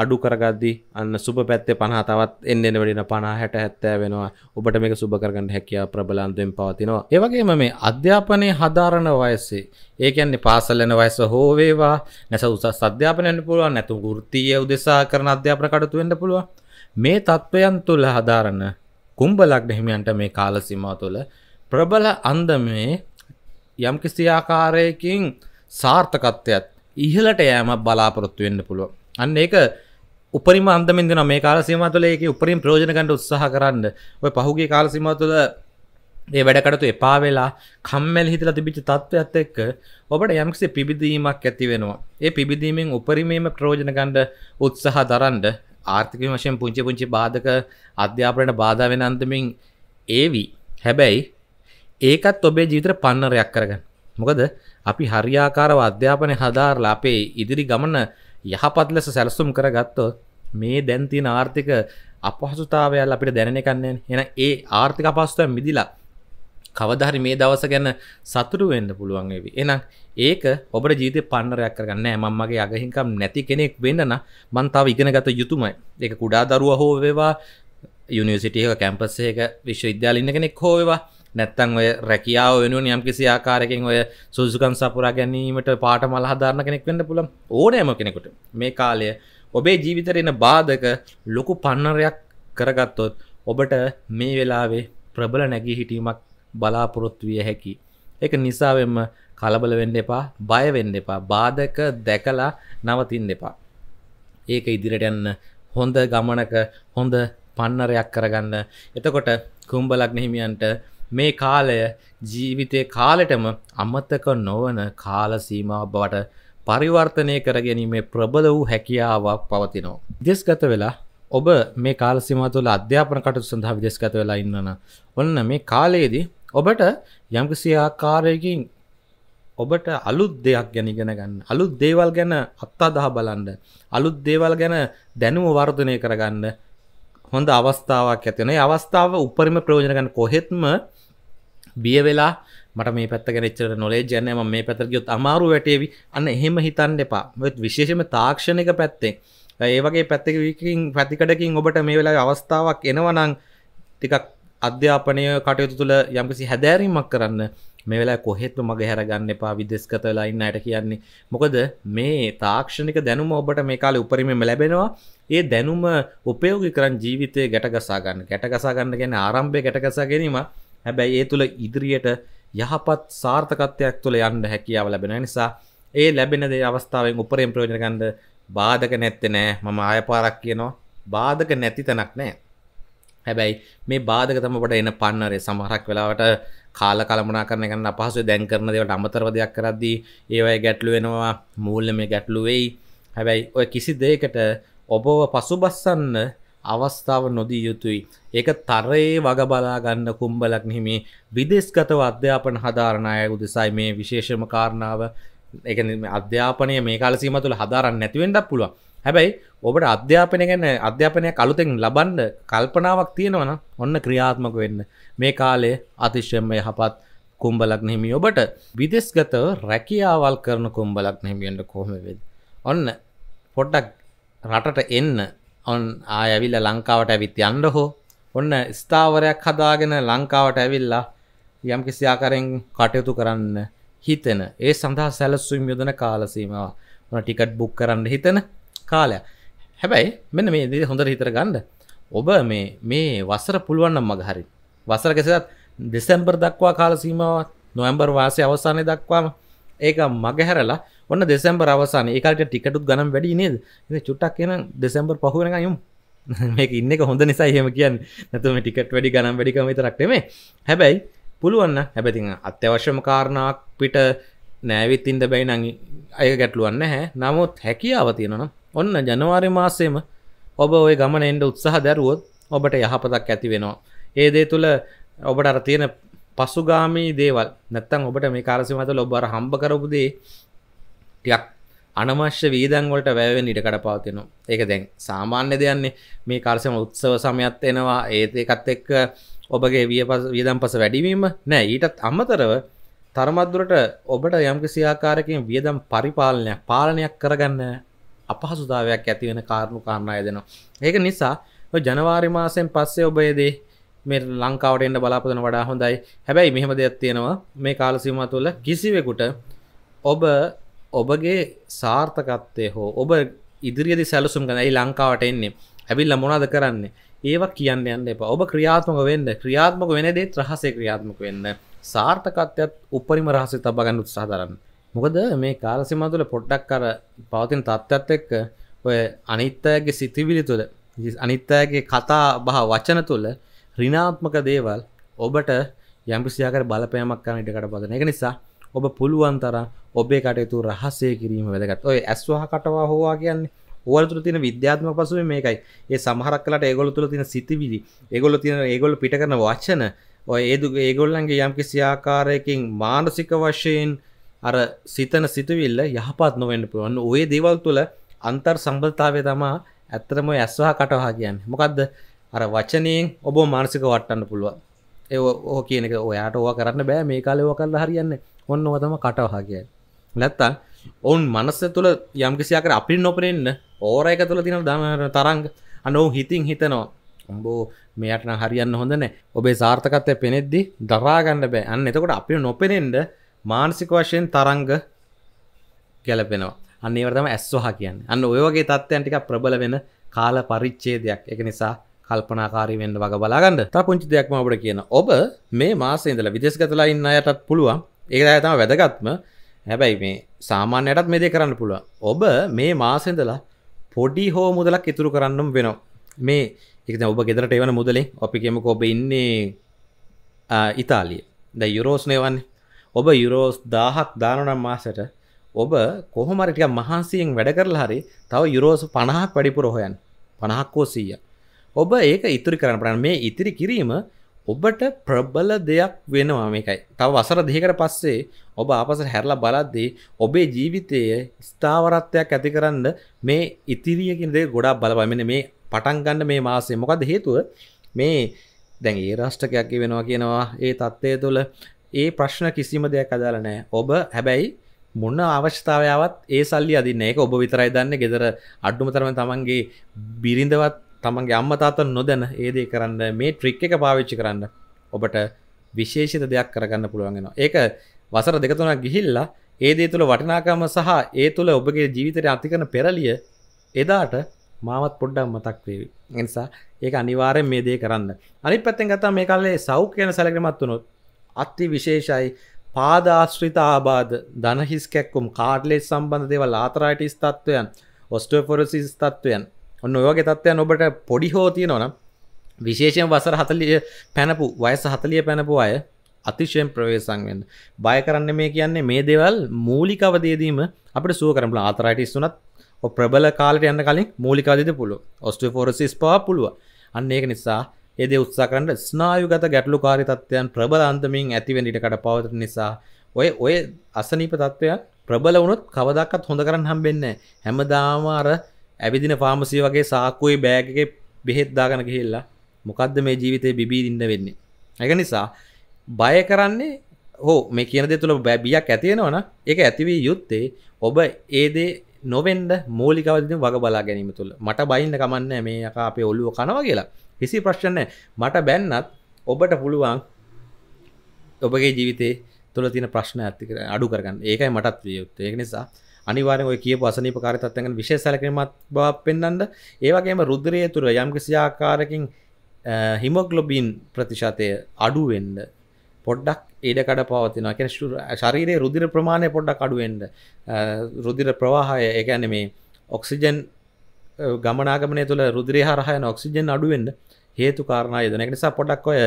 අඩු කරගද්දි අන්න සුබ පැත්තේ 50 තවත් එන්න එන වෙලින 50 60 70 වෙනවා. ඔබට මේක සුබ කරගන්න හැකියාව ප්‍රබලන්තයෙන් පවතිනවා. ඒ වගේම මේ අධ්‍යාපනයේ හදාරන වයසේ ඒ කියන්නේ පාසල් යන වයස හෝ වේවා නැස උසස් අධ්‍යාපනය යන්න පුළුවන් නැතු වෘත්තීය උදෙසා කරන අධ්‍යාපන කටයුතු වෙන්න පුළුවන්. මේ තත්ත්වයන් තුළ හදාරන කුම්භ ලග්න හිමියන්ට මේ කාල සීමාව තුළ ප්‍රබල අන්දමේ යම්කිසි ආකාරයකින් සාර්ථකත්වයක් ඉහලට යෑමක් බලාපොරොත්තු වෙන්න පුළුව අන්න ඒක උපරිම අන්දමින්දන මේ කාලසිම තුළ ඒක උපරින් ප්‍රෝජන ගණඩ උත්සාහ කරන්න ඔය පහුගේ කාලසිම තුළ ඒ වැඩකටතු එපා වෙලා කම්මැල් හිතලා තිබිච තත්ත්වයක්ත් එක්ක ඔබට යම්කිසේ පිබිදීමක් ඇති වෙනවා ඒ පිබිදීමෙන් උපරිමේම ප්‍රෝජන ගණ්ඩ උත්සාහ දරන්ඩ ආර්ථික වශයෙන් පුංචි පුංචි බාධක අධ්‍යාපනයට බාධ වෙන අන්දමින් ඒවී හැබැයි ඒකත් ඔබේ ජීවිතර පන්නරයක් කරගන්න මොකද අපි හරියාකාරව අධ්‍යාපනය හදාරලා අපේ ඉදිරි ගමන යහපත් ලෙස සැලසුම් කරගත්තොත් මේ දැන් තියෙන ආර්ථික අපහසුතාවයල් අපිට දැනෙන එකක් නෑනේ. එහෙනම් ඒ ආර්ථික අපහසුතාවෙන් මිදිලා කවදා හරි මේ දවස ගැන සතුටු වෙන්න පුළුවන් වෙවි. එහෙනම් ඒක ඔබට ජීවිතේ පන්නරයක් කරගන්න නෑ. මම මගේ අගහින්කම් නැති කෙනෙක් වෙන්න නම් මම තව ඉගෙනගත යුතුමයි. ඒක කුඩා දරුවා හෝ වේවා, යුනිවර්සිටි එක කැම්පස් එක විශ්වවිද්‍යාලෙ ඉන්න කෙනෙක් හෝ වේවා නැත්තන් ඔය රැකියාව වෙනුවෙන් යම් කිසි ආකාරයකින් ඔය සුසුකම් සපුරා ගැනීමට පාඨමල් හදාරන කෙනෙක් වෙන්න පුළුවන් ඕනෑම කෙනෙකුට මේ කාලය ඔබේ ජීවිතේට එන බාධක ලොකු පන්නරයක් කරගත්තොත් ඔබට මේ වෙලාවේ ප්‍රබල නැගී හිටීමක් බලාපොරොත්තු විය හැකියි ඒක නිසාවෙන්ම කලබල වෙන්න එපා බය වෙන්න එපා බාධක දැකලා නවතින්න එපා ඒක ඉදිරියට යන්න හොඳ ගමනක හොඳ පන්නරයක් කරගන්න එතකොට කුම්බලක් හිමියන්ට මේ කාලය ජීවිතය කාලෙටම අමතක නොවන කාලසීමාව බවට පරිවර්තනය කරගැනීමේ ප්‍රබල වූ හැකියාවක් පවතිනෝ. දෙස්ගත වෙලා ඔබ මේ කාලසිම තුළ අධ්‍යාපන කටු සඳහා විදෙස්ගත වෙලා ඉන්නන. ඔන්න මේ කාලයේදී ඔබට යම්කිසි ආකාරයකින් ඔබට අලුත් දෙයක් ගැනිගෙන ගන්න අලුත් දේවල් ගැන අත්තාදහ බලන්ඩ අලුත් දේවල් ගැන දැනුම වර්ධනය කරගන්න හොඳ අවස්ථාවක් ඇතිනේ අවස්ථාව උපරිම ප්‍රයෝජනගන්න කොහෙත්ම බිය වෙලා මට මේ පැත්ත ගෙනච්චර නොලේ ජනම මේ පැතරගයොත් අමාරු වැටේවි අන්න එහෙම හිතන් එපා විශේෂම තාක්ෂණක පැත්තේ ඒවගේ පැත්තකින් පැතිකඩකින් ඔබට මේ වෙලා අවස්ථාවක් එනවනං ටිකක් අධ්‍යාපනය කටයුතු තුළ යම්කිසි හැදෑරීමක් කරන්න මේ වෙලා කොහෙත්තු මගේ හැරගන්න එපා විදෙස්කත වෙලා ඉන්න අයට කියන්නේ මොකද මේ තාක්ෂණික දැනුම ඔබට මේ කාලේ උපරිමම ලැබෙනවා ඒ දැනුම උපයෝගී කරන් ජීවිතය ගැටගසා ගන්න ගැටගසා ගන්න ගැන ආරම්භය ගැටගසා ගැනීම හැබැයි ඒ තුළ ඉදිරියට යහපත් සාර්ථකත්වයක් තුළ යන්න හැකියාව ලැබෙන නිසා ඒ ලැබෙන දේ අවස්ථාවෙන් උපරෙන් ප්‍රයෝජන ගන්න බාධක නැත්තේ නෑ මම ආය පාරක් කියනවා බාධක නැති තැනක් නෑ හැබැයි මේ බාධක තම ඔබට එන පන්නරේ සමහරක් වෙලාවට කාල කලමනාකරණය කරන්න අපහසුයි දැන් කරන දේවල්ට අමතරව දෙයක් කරද්දී ඒ වගේ ගැටලු වෙනවා මූල්‍යමය ගැටලු වෙයි හැබැයි ඔය කිසි දෙයකට ඔබව පසුබස්සන්න අවස්ථාව නොදී යුතුයි. ඒක තරයේ වග බලා ගන්න කුම්බලක් හිමි විදේශගතව අධ්‍යාපන හදාරණ අය උදෙසයි මේ විශේෂම කාරණාව එක අධ්‍යාපනය මේ කාල සීම තුළ හදාරන්න නැතිවෙන්ඩක් පුළුව හැබැයි ඔබට අධ්‍යාපනය ගැන අධ්‍යාපනය කළුතෙන් ලබන්ඩ කල්පනාවක් තියෙනවන ඔන්න ක්‍රියාත්මක වෙන්න මේ කාලේ අතිශ්‍යම යහපත් කුම්බලක් නෙමි ඔබට විදෙස්ගතව රැකියාවල් කරන කුම්බලක් නෙමියන්ට කොහොමවෙද ඔන්න පොඩ්ඩක් රටට එන්න ඔන් ආයවිල්ල ලංකාවට ඇවිත් යන්න හෝ ඔන්න ස්ථාවරයක් හදාගෙන ලංකාවට ඇවිල්ලා යම් කිසියාකරෙන් කටයුතු කරන්න හිතෙන ඒ සඳහා සැලස්සුම් යොදන කාලසීමාව ඔන ටිකට් බුක් කරන්න හිතන කාලය හැබැයි මෙන්න මේ දේ හොඳට හිතර ගන්න ඔබ මේ මේ වසර පුළුවන්නම් මගහරි වසර කෙසත් දෙසැම්බර් දක්වා කාලසීමාව නොවම්බර් වාසය අවසානය දක්වාම ඒක මගහැරලා ඔන්න දෙසැම්බර් අවසාන ඒකට ටිකටුත් ගනම් වැඩි නේද චුට්ටක් කියන දෙසැම්බර් පහුවෙන යුම් මේක ඉන්න හොඳ නිසා හෙම කියන්න නැතුම ටිකට වැඩි ගනම් වැඩිකම තරක්ටේ හැබැයි පුළුවන්න හැබැති අත්‍යවශ්‍යම කාරණාවක් පිට නෑවිත් ඉන්ද බැයි නඟ අය ගැටලුවන්න හැ නමුත් හැකියාව තියෙනනම් ඔන්න ජනවාරි මාසේම ඔබ ඔය ගමන එන්ඩ උත්සාහ දැරුවොත් ඔබට යහපතක් ඇති වෙනවා ඒ දේ තුළ ඔබට අර තියෙන පසුගාමී දේවල් නැත්තම් ඔබට මේ කාරසි මත ඔබර හම්බ කරපුදේ ටියක් අනමශ්‍ය වීදන් වලට වැයවෙන් ඉඩකඩ පවතිනවා. ඒක දැන් සාමාන්‍ය දෙයන්නේ මේ කාර්සම උත්සව සමයත් එනවා. ඒත් ඒකත් එක්ක ඔබගේ වියපස වියදම්පස වැඩිවීම නෑ. ඊටත් අමතරව තරමද්දුරට ඔබට යම්කිසි ආකාරයකින් වියදම් පරිපාලනයක් පාලනයක් කරගන්න අපහසුතාවයක් ඇති වෙන කාරණු කාරණා යදෙනවා. ඒක නිසා ජනවාරි මාසයෙන් පස්සේ ඔබ ඒ මේ ලංකාවට එන්න බලාපොරොත්තු වෙන වඩා හොඳයි. හැබැයි මෙහෙම දෙයක් තියෙනවා. මේ කාල සීමාව තුළ කිසිවෙකුට ඔබ ඔබගේ සාර්ථකත්තය හෝ ඔබ ඉදිරිදි සැලසුම් ගන ලංකාවට එන්නේ ඇබිල්ල මොනාද කරන්න ඒවා කියන්න යන්න එප ඔබ ක්‍රියාත්මක වෙන්න ක්‍රියාත්මක වෙනදේ ත්‍රහසේ ක්‍රියාත්මක වෙන්න සාර්ථකත්යත් උපරිම රහස තබගන්න උත්සාහරන්න මොකද මේ කාලසිම තුළ පොට්ටක් කර පවතින තත්ත්ත් එක්ක ඔය අනිත්තයගේ සිතිවිලි තුළ අනිත්තයගේ කතා බහ වචන තුළ රිනාත්මක දේවල් ඔබට යම්පිසියාකර බලපෑමක් කරන ඉටකට පදන එක නිසා ඔබ පුළුවන් තරම් ඔබේ කටයුතු රහසේ කිරීම වැදගත් ඔය ඇස්වහ කටවා හෝවා කියන්නේ ඕවල තුළ තියෙන විද්‍යාත්මක පසුබිම මේකයි ඒ සමහරක් කලට ඒගොල්ලෝ තුළ තියෙන සිතිවිලි ඒගොල්ලෝ තියෙන ඒගොල්ලෝ පිට කරන වචන ඔය ඒ ඒගොල්ලන්ගේ යම්කිසි ආකාරයකින් මානසික වශයෙන් අර සිතන සිතුවිල්ල යහපත් නොවෙන්න පුළුවන් ඔය දේවල් තුළ අන්තර් සම්බන්ධතාවය තමා ඇත්තටම ඇස්වහ කටවා කියන්නේ මොකද්ද අර වචනයෙන් ඔබ මානසික වටන්න පුළුවන් ඒ ඕ කියන එක ඔයාට ඕවා කරන්න බෑ මේ කාලේ ඕවා කරලා හරියන්නේ ඔන්න ඕතම කටවහගේ නැත්තා ඔවුන් මනස්ස තුළ යම්කිසියාකර අපි නොපරෙන්න්න ඕර එක තුළ තින දමර තරංග අනෝ හිතින් හිතනවා උඹෝ මෙයටන හරියන්න හොඳන ඔබේ සාර්ථකත්වය පෙනෙද්දි දරාගන්න බෑ අන්න එතකොට අපි නොපෙනෙන්ට මානසික වශයෙන් තරංග ගැලපෙනවා අන්නේවරතම ඇස්වහ කියන්න අන්න ඔයෝගේ තත්ත්වයන්ටික ප්‍රබල වෙන කාල පරිච්චේදයක් එක නිසා කල්පනාකාරී වෙන්න වග බලාගන්න තා පුංචි දෙයක්ම ඔබට කියන ඔබ මේ මාසේඉඳල විදෙස්ගතලා ඉන්න අයටත් පුළුවන් ඒක තම වැදගත්ම හැබැයි මේ සාමාන්‍යයටත් මෙදේ කරන්න පුළුව ඔබ මේ මාසෙදලා පොඩි හෝ මුදලක් ඉතුරු කරන්නම් වෙනවා මේ එක ඔබ ගෙදරට එවන මුදලේ අපි කෙමක ඔබ ඉන්නේ ඉතාලිය ද යුරෝස් නයවන්නේ ඔබ යුරෝස් දාහක් දානනම් මාසට ඔබ කොහොමරිටික මහන්සියෙන් වැඩ කරලා හරි තව යුරෝස් පණහක් වැඩිපුර හොයන් පණහක්කෝ සීය ඔබ ඒක ඉතුරි කරන්න ප්‍රන මේ ඉතිරි කිරීම ඔබට ප්‍රබල දෙයක් වෙනවා මේකයි තව වසර දෙහකට පස්සේ ඔබ ආපස හැරලා බලද්දී ඔබේ ජීවිතය ස්ථාවරත්වයක් ඇති කරන්න මේ ඉතිරියකින් දෙ ගොඩා බලපමෙන මේ පටන්ගන්න මේ මාසේ මොකද හේතුව මේ දැන් ඒ රාෂ්ටකයක් වෙනවා කියනවා ඒ තත්ත්වය තුළ ඒ ප්‍රශ්න කිසිම දෙයක් අදාල නෑ ඔබ හැබැයි මොන්න අවශ්‍යතාවත් ඒ සල්ලි අදින්න ඒක ඔබ විතරයි දන්න ගෙදර අඩ්ඩුම තරම තමන්ගේ බිරිඳවත් තමන්ගේ අම්මතාත නොදැන ඒදේ කරන්න මේ ට්‍රික් එක පාවිච්චි කරන්න ඔබට විශේෂිත දෙයක් කරගන්න පුළුවන්ගෙන ඒක වසර දෙකතුනක් ගිහිල්ලා ඒදේ තුළ වටිනාකම සහ ඒ තුළ ඔබගේ ජීවිතයට අතිකන පෙරලිය එදාට මාවත් පොඩ්ඩම් මතක් වේවි එනිසා ඒක අනිවාරෙන් මේ දේ කරන්න අනි පැත්තෙන් ගතා මේ කල්ලේ සෞඛ්‍යයන සැලකමත් වනොත් අත්ති විශේෂයි පාදාශ්‍රිත ආබාධ දනහිස්කැක්කුම් කාඩ්ලෙස් සම්බන්ධ දේව ලාතරයිටස් තත්ත්වයන් ඔස්ටෝපොරසිස් තත්ත්වයන් ඔන්න ඔයගේ තත්වයන් ඔබට පොඩි හෝ තියෙනවනම් විශේෂයෙන් වසර හතලිය පැනපු වයස හතලිය පැනපු අය අතිශයෙන් ප්‍රවේශංවෙන් බය කරන්න මේ කියන්නේ මේ දේවල් මූලිකවදේදීම අපට සුව කරමල ආතරයිටිස් වනත් ප්‍රබල කාලට යන්න කලින් මූලිකාදද පුළුව ඔස්ටේ ෆෝරසිස් පා පුළුව අන්න ඒක නිසා එද උත්සාකරට ස්නායුගත ගැටලු කාරි තත්වයන් ප්‍රබල අන්තමින් ඇතිවෙන්ඩිටකට පවත නිසා ඔය ඔය අසනීප තත්ත්වයක් ප්‍රබල වුණොත් කවදක්කත් හොඳ කරන්න හම්බෙන්න හැමදාම අර ඇවිදින ෆාමසිය වගේ සාක්කුවේ බෑගක බෙහෙත්දාගන ගිහිල්ලා මොකක්ද මේ ජීවිතය බිබී ඉන්න වෙන්නේ. ඇක නිසා බය කරන්නේ හෝ මේ කියනද තුළ බැබියක් ඇතියෙනවන එක ඇතිවී යුත්තේ ඔබ ඒදේ නොවෙන්ඩ මූලිකවදින් වග බලා ගැනීම තුළ මට බයින්න කමන්න මේ අක අපේ ඔල්ලුව කනවා කියලා කිසි ප්‍රශ්නය මට බැන්නත් ඔබට පුළුවන් ඔබගේ ජීවිතේ තුළ තින ප්‍රශ්න ඇතිකර අඩු කරගන්න ඒකයි මටත් විය යුත්තේ ඒ නිසා අනිවාරෙන් ඔය කියපු අසනීපකාරී තත්ත්වයන් ගැන විශේෂ සැලකිලිමත් බවක් පෙන්වන්න ඒ වගේම රුධිරය තුර යම් කිසි ආකාරයකින් හිමොග්ලොබින් ප්‍රතිශතය අඩු වෙන්න පොඩ්ඩක් ඒඩකඩ පවතිනවා කියන්නේ ශරීරයේ රුධිර ප්‍රමාණය පොඩ්ඩක් අඩු වෙන්න රුධිර ප්‍රවාහය ඒ කියන්නේ මේ ඔක්සිජන් ගමනාගමනය තුළ රුධිරය හරහා යන ඔක්සිජන් අඩු වෙන්න හේතු කාරණා යොදන එක නිසා පොඩ්ඩක් ඔය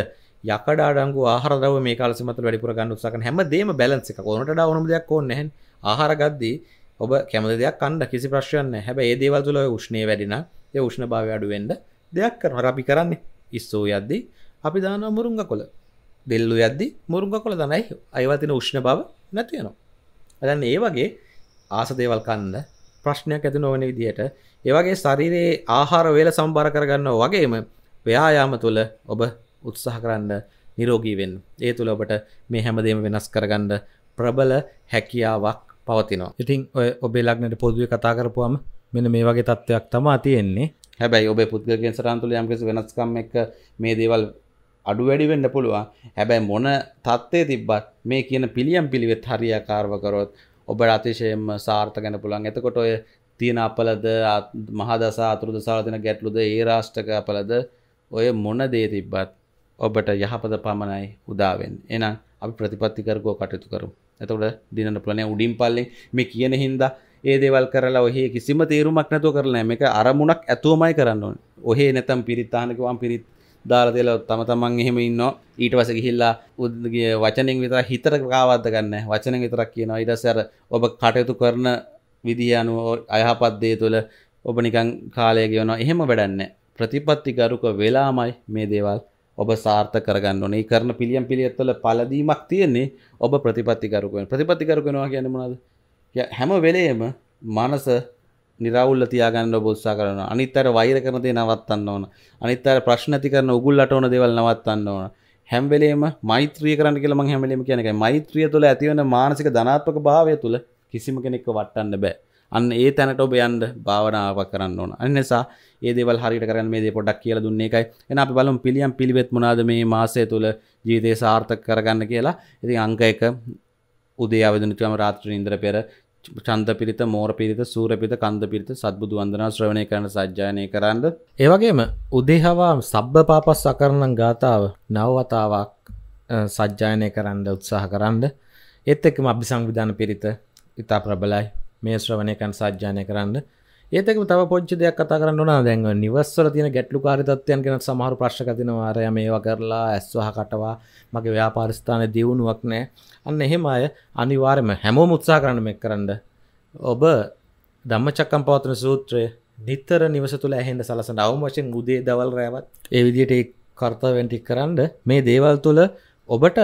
යකඩ අඩංගු ආහාර ද්‍රව්‍ය මේ කාලෙ සමතල වැඩිපුර ගන්න උත්සාහ කරන හැමදේම බැලන්ස් එකක් ඕනට වඩා ඕනම දෙයක් ඕනේ නැහැ ආහාර ගද්දී ඔබ කැමති දෙයක් කන්න කිසි ප්‍රශ්යන්න හැබ ඒ දේවල් තුළ උෂ්ණය වැඩින ය උෂ්ණ භාව අඩුවෙන්ඩ දෙයක් කරන රපි කරන්නේ ඉස්සෝ යද්දී අපි දාන මුරුංග කොළ දෙල්ලු යද්දි මුරුංග කොළ දනයි අයවතින උෂ්ණ බව නැතියනවා ඇදන්න ඒ වගේ ආස දේවල් කන්ද ප්‍රශ්නයක් ඇති නොවන විදියට ඒවගේ ශරීරයේ ආහාර වේල සම්බාර කරගන්න වගේම ව්‍යයාම තුළ ඔබ උත්සාහ කරන්න නිරෝගීවෙන් ඒ තුළ ඔබට මේ හැමදේම වෙනස් කරගන්න ප්‍රබල හැකියාවක් පවතිනවා ඉතින් ඔය ඔබේ ලක්නට පොදුව කතා කරපුවාම මෙන මේ වගේ තත්ත්වයක් තමා තියෙන්නේ හැබැයි ඔබේ පුද්ගලගෙන් සරන්තුල යම්කිසි වෙනස්කම් එක්ක මේ දේවල් අඩු වැඩි වෙන්න පුළුවන් හැබැයි මොන තත්ත්වයේ තිබ්බත් මේ කියන පිළියම් පිළිවෙත් හරියාකාරව කරොත් ඔබට අතිශයම සාර්ථක වෙන්න පුළුවන් එතකොට ඔය තියෙන අපලද මහදස අතුරු දසාල තියෙන ගැටලුද ඒ රාෂ්ටක අපලද ඔය මොන දේ තිබ්බත් ඔබට යහපත පමණයි උදා වෙන්නේ එහෙනම් අපි ප්‍රතිපත්ති කරකෝ කටයුතු කරමු ඇතකට දිනට පලනය උඩින් පල්ලෙන් මේ කියන හින්දා ඒ දේවල් කරලා ඔහේ කිසිම තේරුමක් නැතුව කරලා මේක අරමුණක් ඇතුවමයි කරන්න ඕන. ඔහේ නැතම් පිරිත්තානකවම් පිරිත් දාලා දෙලා තම තමන් එහෙම ඉන්නවා. ඊට පස්සේ ගිහිල්ලා උද්ගේ වචනෙන් විතර හිතට කාවද්ද ගන්න වචනෙන් විතරක් කියනවා. ඊට පස්සේ අර ඔබ කටයුතු කරන විදිය අනුව අයහපත් දේ තුළ ඔබ නිකන් කාලය ගෙවනවා. එහෙම වැඩක් නැහැ. ප්‍රතිපත්තිගරුක වෙලාමයි මේ දේවල් ඔබ සාර්ථ කරගන්න ඕනේ කරන පිළියම් පිළියත්වල පලදීමක් තියෙන්නේ ඔබ ප්‍රතිපත්තිකරුකෙන් ප්‍රතිපත්තිකරුකෙනවා කියන්නේ මොනවද හැම වෙලේම මනස නිරවුල්ල තියාගන්න ඔබ උත්සාහ කරනවා අනිත් අර වෛර කරන දේ නවත්තන්න ඕන අනිත් අර ප්‍රශ්න ඇති කරන උගුල්ලට ඕන දේවල් නවත්තන්න ඕන හැම වෙලේම මෛත්‍රිය කරන්න කියලා මම හැම වෙලේම කියන එකයි මෛත්‍රිය තුළ ඇතිවන මානසික ධනාත්මක භාවය තුළ කිසිම කෙනෙක්ව වටන්න බෑ අන්න ඒ තැනට ඔබ යන්න භාවනාවක් කරන්න ඕන. අන්න නිසා ඒ දේවල් හරියට කරන්න මේ දේ පොඩ්ඩක් කියලා දුන්නේ එකයි. එහෙනම් අපි බලමු පිළියම් පිළිවෙත් මොනවාද මේ මාසය තුල ජීවිතේ සාර්ථක කරගන්න කියලා. ඉතින් අංක 1 උදේ ආවදිනුතුම රාත්‍රියේ ඉඳලා පෙර චන්ද පිරිත මෝර පිරිත සූර පිරිත කන්ද පිරිත සද්බුදු වන්දනා ශ්‍රවණය කරන සජ්ජායනය කරන්න. ඒ වගේම උදේහවා සබ්බ පාපස් අකරණම් ගාතාව නවවතාවක් සජ්ජායනය කරන්න උත්සාහ කරන්න. ඒත් එක්කම අභිසංවිධාන පිරිත ඉතා ප්‍රබලයි. මේ ශ්‍රවණයකන් සාජ්‍යානය කරන්න ඒතක තව පොච්ච දෙයක් කතා කරන්න නා දැන්ව නිවස්සල තියෙන ගැටලු කාරිතත්වයන් ගැන සමහර ප්‍රශ්න කරනවා අය මේවා කරලා ඇස්වහ කටවා මගේ ව්‍යාපාරස්ථානයේ දියුණුවක් නැහැ අන්න එහෙම අය අනිවාර්යයෙන්ම හැමෝම උත්සාහ කරන්න මේක කරන්න ඔබ ධම්මචක්කම් පවත්වන සූත්‍රය නිතර නිවස තුල ඇහෙන්න සලසන අවම වශයෙන් උදේ දවල් රැවත් ඒ විදිහට ඒ කර්තව්‍යයන් ටික කරන්න මේ දේවල් තුල ඔබට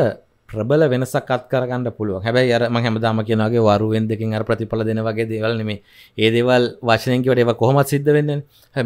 ප්‍රබල වෙනසක් අත්කරගන්න පුළුව හැබැයි අරම හැමදාම කියනගේ වරුවෙන් දෙකින් අර ප්‍රතිඵල දෙන වගේ දේවල් නෙමේ ඒ දේවල් වශනයකිවට ඒව කොහොමත් සිද්ධ වෙන්න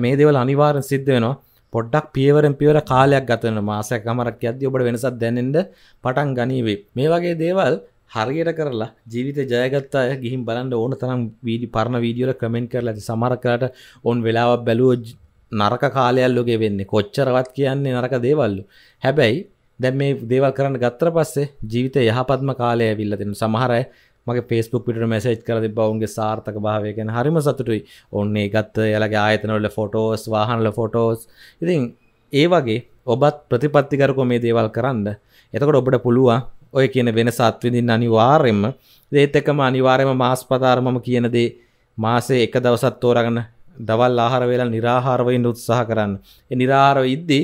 මේ දේවල් අනිවාරෙන් සිද්ධ වෙනවා පොඩ්ඩක් පියවරෙන් පියවර කාලයක් ගතන මාසයක් අමරක් ඇද ඔබට වෙනසක් දැනෙන්ට පටන් ගනීවේ මේ වගේ දේවල් හරියට කරලා ජීවිත ජයගත්තා ගිහින් බලන්න ඕන තරම් වීඩි පරණ වීඩියෝල කමෙන්ට් කරලා ඇති සමහර කරට ඕන් වෙලාවක් බැලුව නරක කාලයල්ලෝගේ වෙන්නේ කොච්චරවත් කියන්නේ නරක දේවල්ලු හැබැයි දැන් මේ දේවල් කරන්න ගත්තර පස්සේ ජීවිත යහපත්ම කාලය ඇවිල්ලා තියෙන සමහර අය මගේ Facebook පිටුට මැසේජ් කරලා තිබ්බා ඔවුන්ගේ සාර්ථක භාවය ගැන හරිම සතුටුයි. ඔන්නේ ගත්ත එයාලගේ ආයතනවල ෆොටෝස්, වාහනවල ෆොටෝස්. ඉතින් ඒ වගේ ඔබත් ප්‍රතිපත්තිකරකෝ මේ දේවල් කරන්න. එතකොට ඔබට පුළුවන් ඔය කියන වෙනස අත්විඳින්න අනිවාර්යෙන්ම. ඒත් එක්කම අනිවාර්යෙන්ම මාස්පතාර මම කියන දේ මාසේ එක දවසක් තෝරාගෙන දවල් ආහාර වේලා निराහාරව ඉන්න උත්සාහ කරන්න. ඒ निराහාරව ඉද්දී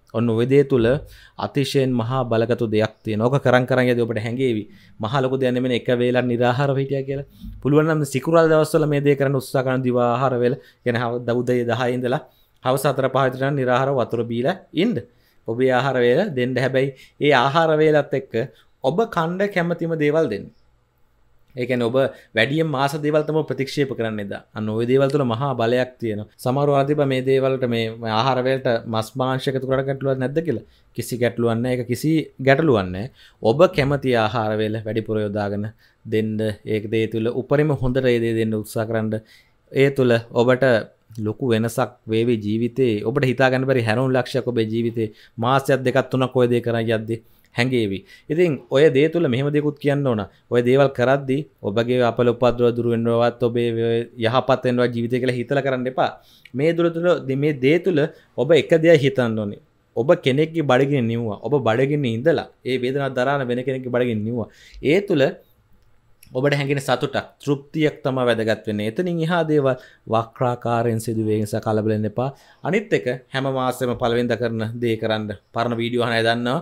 ඔන්න වෙදේ තුළ අතිශයෙන් මහා බලකතු දෙයක් තිය නොක කරන් කරන්න ඇද ඔබට හැඟේවි මහලොක දැනමෙන එක වේලා නිරහර හිටිය කියලා පුළුවන්නම් සිකුරල් දවස්සල මේ දේ කරන උත්සාකන දිවාහරවෙල ගැන දෞද්ධය දහයිඉඳලා හවස අතර පහතරන නිරහර වතුර බීල ඉන්ඩ ඔබේ ආහාරවේල දෙන්ඩ හැබැයි ඒ ආහාරවේලත් එක්ක ඔබ කණ්ඩ කැමතිම දේවල් දෙන්න ඒක ඔබ වැඩිය මාස දෙවල්තම ප්‍රතික්ෂේප කරන්නද අන්න ඔය දේවල්තුළ මහා බලයක් තියෙන සමරු අතිබ මේ දේවල්ට මේ ආහරවලට මස් භාංශකතු කරට ගැටලුවත් නැද කියලා කිසි ගැටලුවන්න එක කිසි ගැටලුවන්න ඔබ කැමති ආහාරවෙල වැඩිපුර යොදාගෙන දෙන්න ඒක දේ තුළ උපරිම හොඳට ඒදේ දෙන්න උත්සා කරන්න ඒ තුළ ඔබට ලොකු වෙනසක් වේවේ ජීවිතේ ඔබට හිතාගන්න බරි හැරුන් ලක්ෂක ඔබේ ජීවිතේ මාසයක් දෙකත් තුනක් කොයදේ කර යද්දේ හැඟේවි ඉතින් ඔය දේ තුළ මෙහම දෙකුත් කියන්න ඕන ඔය දේවල් කරද්දි ඔබගේ අපල උපද්‍රව දුරුවෙන්වත් ඔබේ යහපත්තෙන්වා ජීවිත කළ හිතල කරන්න එපා මේ දුර තුළ දෙමේ දේ තුළ ඔබ එක දෙයක් හිතන්න ඕනේ ඔබ කෙනෙක්ගේ බඩගෙන නිවවා ඔබ බඩගෙන ඉඳලා ඒ වේදනා දරාන වෙන කෙනෙක් බඩගෙන නිවවා ඒ තුළ ඔබට හැඟෙන සතුටක් තෘප්තියක් තම වැදගත් වෙන්නේ එතනින් එහා දේවල් වක්‍රාකාරයෙන් සිදුවේ නිසා කලබලෙන්න එපා අනිත් එක හැම මාසෙම පළවෙනිදා කරන දේ කරන්න පරණ වීඩියෝ අහන අය දන්නවා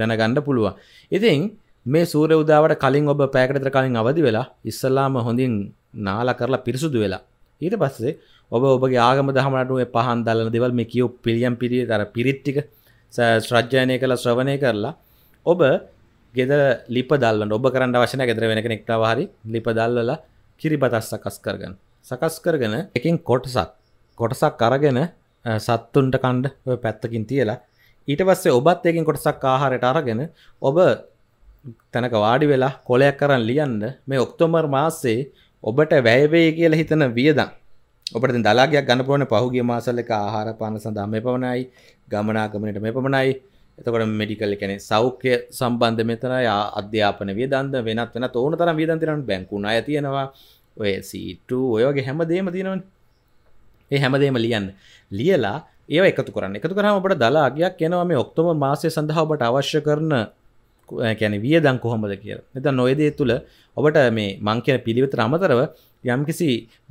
දැනගණ්ඩ පුළුවන් ඉතින් මේ සූර උදාවට කලින් ඔබ පෑකටතර කලින් අවදි වෙලා ඉස්සල්ලාම හොඳින් නාල කරලා පිරිසුදු වෙලා ඊට පස්සේ ඔබ ඔබගේ ආගම දහමටුවේ පහන් දල්ලන දෙවල් මේ කියව් පිළියම් පිරිය තර පිරිත්තික ශ්‍රජ්ජානය කළ ශ්‍රවණය කරලා ඔබ ගෙද ලිප දල්ලන්න ඔබ කරන්න වශන ගෙදර වෙන කෙනෙක්ටා හරි ලිප දල්ලලා කිරි බතස් සකස් කරගන්න සකස් කරගෙන එකින් කොටසක් කොටසක් අරගෙන සත්තුන්ට කණ්ඩ පැත්තකින් තියලා ඊට පස්සේ ඔබත් ඒකින් කොටසක් ආහාරයට අරගෙන ඔබ තැනක වාඩි වෙලා කොලයක් කරන් ලියන්න මේ ඔක්තෝබර් මාසේ ඔබට වැයවේ කියලා හිතන වියදම් ඔබට දැන් දලාගයක් ගන්න පුළුවන් පහුගිය මාසවල එක ආහාර පාන සඳහා මේ පමණයි ගමනාගමනයට මේ පමණයි එතකොට මෙඩිකල් ඒ කියන්නේ සෞඛ්‍ය සම්බන්ධ මෙතනයි අධ්‍යාපන වියදම් වෙනත් වෙනත් ඕන තරම් වියදම් තියෙනවා බැංකු ණය තියෙනවා ඔය C2 ඔය වගේ හැම දෙයක්ම තියෙනවනේ ඒ හැම දෙයක්ම ලියන්න ලියලා ඒ එකතු කරන්න එකතු කරහම ඔබට දලාගයක් කියනවා මේ ඔක්තෝම මාසය සඳහා ඔබට අවශ්‍ය කරන කැන විය දං කොහොමද කිය එත නොයදේ තුළ ඔබට මේ මං කියන පිළිවෙත අමතරව යම් කිසි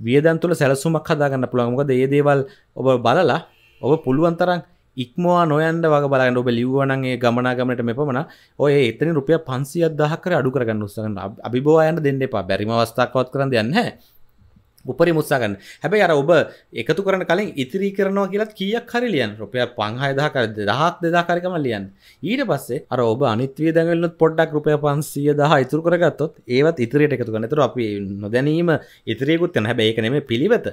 වියදන් තුළ සැලසුමක් හදාගන්න පුළුවන්මකද ඒ දේවල් ඔබ බලලා ඔබ පුළුවන්තරන් ඉක්මවා නොයන්ඩ වග බලන්න ඔබ ලිවනන්ගේ ගමනාගමට මෙපමන ඔය එතන රුපිය පන්සිය අදහකර අඩු කරගන්න උත්සන්න අභිබෝයන්න දෙන්න එපා බැරිම අවස්ථාකවත් කරන්න යන්න උපරි මුත්සාගන්න හැබැයි අර ඔබ එකතු කරන කලින් ඉතිරි කරනවා කියලත් කියක් හරිලියන් රුපය පංහයදාකර දහක් දෙදාකාරකම ලියන් ඊට පස්සේ අර ඔබ අනිත්වය දැඟලත් පොඩ්ඩක් රුපය පන්සිය දහ ඉතුර කරගත්තොත් ඒවත් ඉතිරියට එකතු කනතුර අපි නොදැනීම ඉතිරයකුත්තන හැබැ ඒක නෙම පිළිවෙත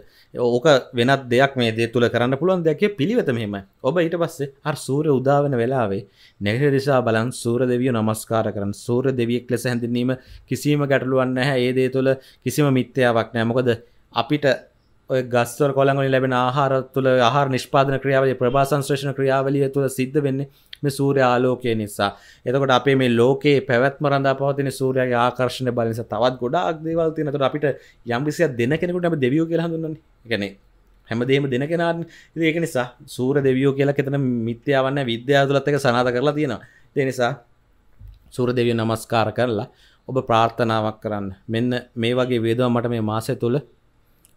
ඕක වෙනත් දෙයක් මේ දේ තුළ කරන්න පුළුවන් දෙයක් පිළිවෙත මෙම ඔබ ඊට පස්සේ අර සූර උදාවන වෙලාවේ නැගට දිසා බලන් සූර දෙවිය නමස්කාර කරන සූර දෙවියෙක් ලෙස හැඳිනීම කිසිීම ගැටලුවන්න හැ ඒදේ තුළ කිසිම මිත්‍යාවක් නෑ මොකද අපිට ගස්ව කොළගල ලැබෙන ආහාර තුළ ආහාර නිෂ්පාදන ක්‍රියාවලේ ප්‍රභා සංශ්‍රේෂණ ක්‍රියාවලිය තුළ සිද්ධ වෙන්නේ මේ සූර්ය ආලෝකය නිසා. එතකොට අපේ මේ ලෝකයේ පැවැත්ම රඳා පවතින සූර්යයාගේ ආකර්ෂණ බල නිසා තවත් ගොඩාක් දේවල් තියෙනවා. එතකොට අපිට යම් කිසියක් දෙන කෙනෙකුට අපි දෙවියෝ කියලා හඳුන්වන්නේ. ඒ කියන්නේ හැමදේම දෙන කෙනාට. ඉතින් ඒක නිසා සූර්ය දෙවියෝ කියලා කෙතන මිත්‍යාවක් නැහැ. විද්‍යාව තුලත් ඒක සනාථ කරලා තියෙනවා. ඒ නිසා සූර්ය දෙවියෝ නමස්කාර කරලා ඔබ ප්‍රාර්ථනාවක් කරන්න. මෙන්න මේ වගේ වේදවා මට මේ මාසය තුළ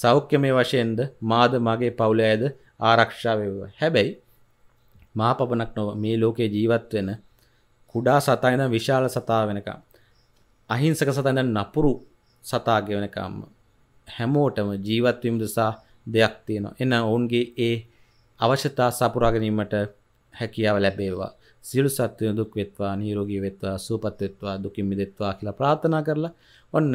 සෞඛ්‍යමය වශයෙන්ද මාද මගේ පවුල ඇද ආරක්ෂා වේවා. හැබැයි මා පපනක් නොව මේ ලෝකේ ජීවත් වෙන කුඩා සතා ඉඳන් විශාල සතා වෙනකම් අහිංසක සතා ඉඳන් නපුරු සතාගේ වෙනකම් හැමෝටම ජීවත් වීම දෙසා දෙයක් තියෙනවා. එන ඔවුන්ගේ ඒ අවශ්‍යතා සපුරා ගැනීමට හැකියාව ලැබේවා. සියලු සත්වයන් දුක් වෙත්වා, නිරෝගී වෙත්වා, සුවපත් වෙත්වා, දුකින් මිදෙත්වා කියලා ප්‍රාර්ථනා කරලා ඔන්න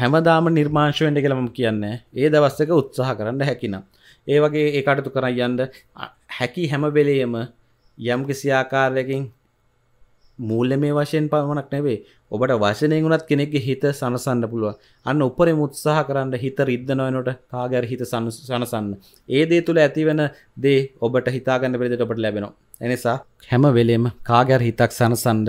හැමදාම නිර්මාංශුවෙන්ට කළම කියන්න ඒ දවස්සක උත්සාහ කරන්න හැකිනම් ඒ වගේ ඒ අටතු කරන්න යන්න හැකි හැමවෙලේම යම් කිසිආකාරයකින් මූල්ල මේ වශයෙන් පමණක් නැවේ ඔබට වශනය ගුණත් කෙනෙක් හිත සනසන්න පුළුව අන්න උපරම උත්සාහ කරන්න හිත රිද්ධනොයනොට කාගර හිත සනසන්න ඒ දේ තුළ ඇතිවෙන දේ ඔබට හිතාගන්න පෙරිදිට ඔබට ලැබෙනවා එනිසා හැම වෙලේම කාගැර හිතක් සනසන්ඩ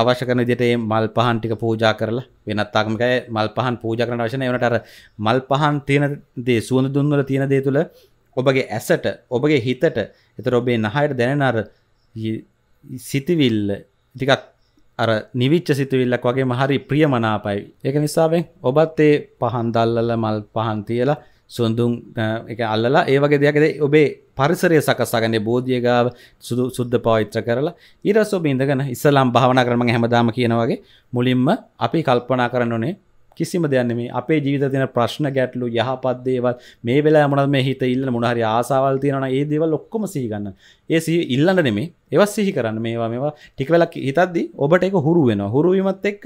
අවශ්‍ය කරන විදිහට මේ මල් පහන් ටික පූජා කරලා වෙනත් ආගමකය මල් පහන් පූජා කරන්න අවශ්‍ය නැහැ. ඒනට අර මල් පහන් තියෙන දේ සුවඳ දුම් වල තියෙන දේ තුල ඔබගේ ඇසට, ඔබගේ හිතට, ඒතර ඔබේ නහයට දැනෙන අර සිතවිල්ල ටිකක් අර නිවිච්ච සිතවිල්ලක් වගේම හරි ප්‍රියමනාපයි. ඒක නිසාවෙන් ඔබත් ඒ පහන් දැල්ලලා මල් පහන් තියලා සුන්දුන් එක අල්ලලා ඒවගේ දෙයක්ද ඔබේ පරිසරය සකස්සාගන්නේ බෝධියගාව සුදු සුද්ධ පවිත්‍ර කරලා ඊරස් ඔබ ඉඳගෙන ඉස්සලාම් භාවනා කරම හැමදාම කියනවගේ මුලින්ම අපි කල්පනා කරන්න ඕනේ කිසිම දෙයන්නේ මේ අපේ ජීවිත තියෙන ප්‍රශ්න ගැටලු යහපත් දේවල් මේ වෙලාව මොනවද මේ හිත ඉල්ලන මොන හරි ආසාවල් තියෙනවා ඒ දේවල් ඔක්කොම සිහි ගන්න. ඒ සිහි ඉල්ලන්න නෙමෙයි ඒවා සිහි කරන්න මේවා මේවා ටික වෙලක් හිතද්දි ඔබට ඒක හුරු වෙනවා. හුරු වීමත් එක්ක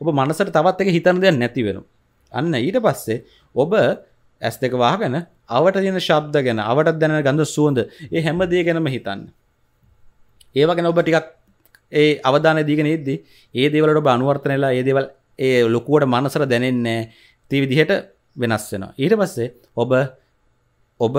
ඔබ මනසට තවත් එක හිතන දෙයක් නැති වෙනවා. අන්න ඊට පස්සේ ඔබ ඇස් දෙක වාහගන අවට තියෙන ශබ්ද ගැන අවට දැන ගඳ සුවඳ ඒ හැම දේ ගැනම හිතන්න ඒවගෙන ඔබ ටිකක් ඒ අවධාන දීගෙන ඉද්දි ඒ දේවලට ඔබ අනුවර්තනයලා ඒ දේවල් ඒ ලොකුවට මනසර දැනෙන්නේ ති විදිහට වෙනස් වෙනවා ඊට පස්සේ ඔබ ඔබ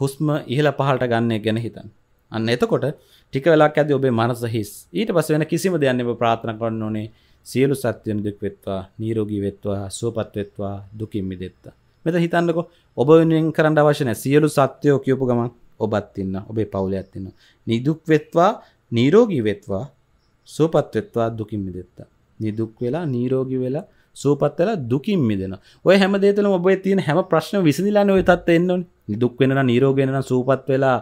හුස්ම ඉහළ පහලට ගන්න ගැන හිතන් අන්න එතකොට ටික වෙලාක් ඇද ඔබේ මනස හිස් ඊට පස්ස වෙන කිසිම දෙයන්න ඔබ ප්‍රාථන කරන්න ඕනේ සියලු සත්‍යයන් දුක් වෙත්වා නීරෝගී වෙත්වා සුවපත් වෙත්වා දුකින් මිදෙත්වා මෙත හිතන්නක ඔබ වෙනුවෙන් කරන්න අවශ්‍ය නැහැ සියලු සත්‍යෝ කියපු ගමන් ඔබත් ඉන්න ඔබේ පවුලයත් ඉන්න නිදුක් වෙත්වා නිරෝගී වෙත්වා සුවපත් වෙත්වා දුකින් මිදෙත්වා නිදුක් වෙලා නීරෝගි වෙලා සූපත් වෙලා දුකින් මිදෙන ඔය හැම දෙතන ඔබේ තියෙන හැම ප්‍රශ්න විසඳලාන ඔය තත් එන්න නිදුක් වෙන නීරෝගෙනන සූපත් වෙලා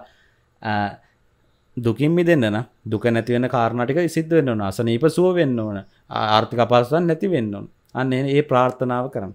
දුකින් මිදෙන්න්න දුක නැතිවෙන කාරණටික සිද්ධ වෙන්න ඕන අසනීප සුව වෙන්න ඕන ආර්ථික පස්සන් නැති වෙන්න ඕන අන්න ඒ ප්‍රාර්ථනාව කරන්න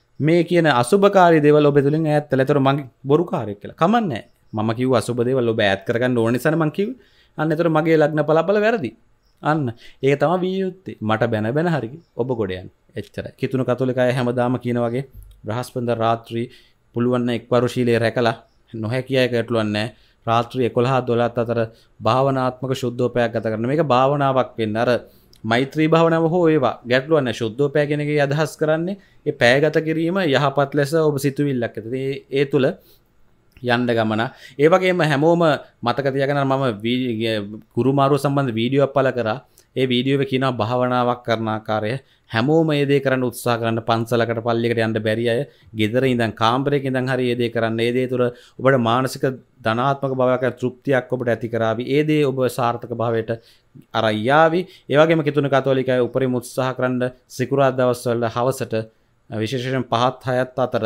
මේ කියන අසුභකාර දෙවල ඔබෙතුලින් ඇත්තල තොර මගේ බොරු කාරය කියලා කමන්න මම කිව අසුබදේවල් ඔබ ඇත් කරගන්න ඕනිසන මංකිව අන්න තොර මගේ ලක්න පලපල වැරදි අන්න ඒ තම වියයුත්තේ මට බැන බැන හරි ඔබ ගොඩයන් එච්චර කිතුුණු කතුලිකය හැමදාම කියනවගේ බ්‍රහස්පන්ද රාත්‍රී පුළුවන්න එක්වරුශීලේ රැකලා නොහැ කියය කටලුවන්න රාත්‍රී එකොළහා දොලත් අතර භාවනාත්මක ශුද්ධෝපයක් ගත කරන මේ භාවනාවක් පෙන් අර මෛත්‍රී භාවනාව හෝ ඒවා ගැටලුවන්න ශුද්ධෝ පෑගෙනගේ අදහස් කරන්නේ ඒ පෑගත කිරීම යහපත් ලෙස ඔබ සිතුවිල්ලක් ඇති ඒ තුළ යන්ඩ ගමන ඒවගේම හැමෝම මතකතියගෙන මම කුරුමාරු සම්බන්ධ වීඩියෝ පල කර ඒ වීඩියෝව කියනා භාවනාවක් කරනා කාරය හැමෝම ඒදේ කරන්න උත්සා කරන්න පන්සලකට පල්ලිකට යන්න බැරි අය ගෙදර ඉඳන් කාම්බරයක ඉඳන් හරි ඒදේ කරන්න ඒදේ තුළ ඔබට මානසික ධනාත්මක භාවයක් තෘප්තියක් ඔබට ඇති කරાવી ඒ දේ ඔබ සාර්ථක භාවයට අරන් යාවි ඒ වගේම කිතුණු කතෝලිකය උපරිම උත්සාහ කරන්න සිකුරාදා දවස්වල හවසට විශේෂයෙන් පහත් හයත් අතර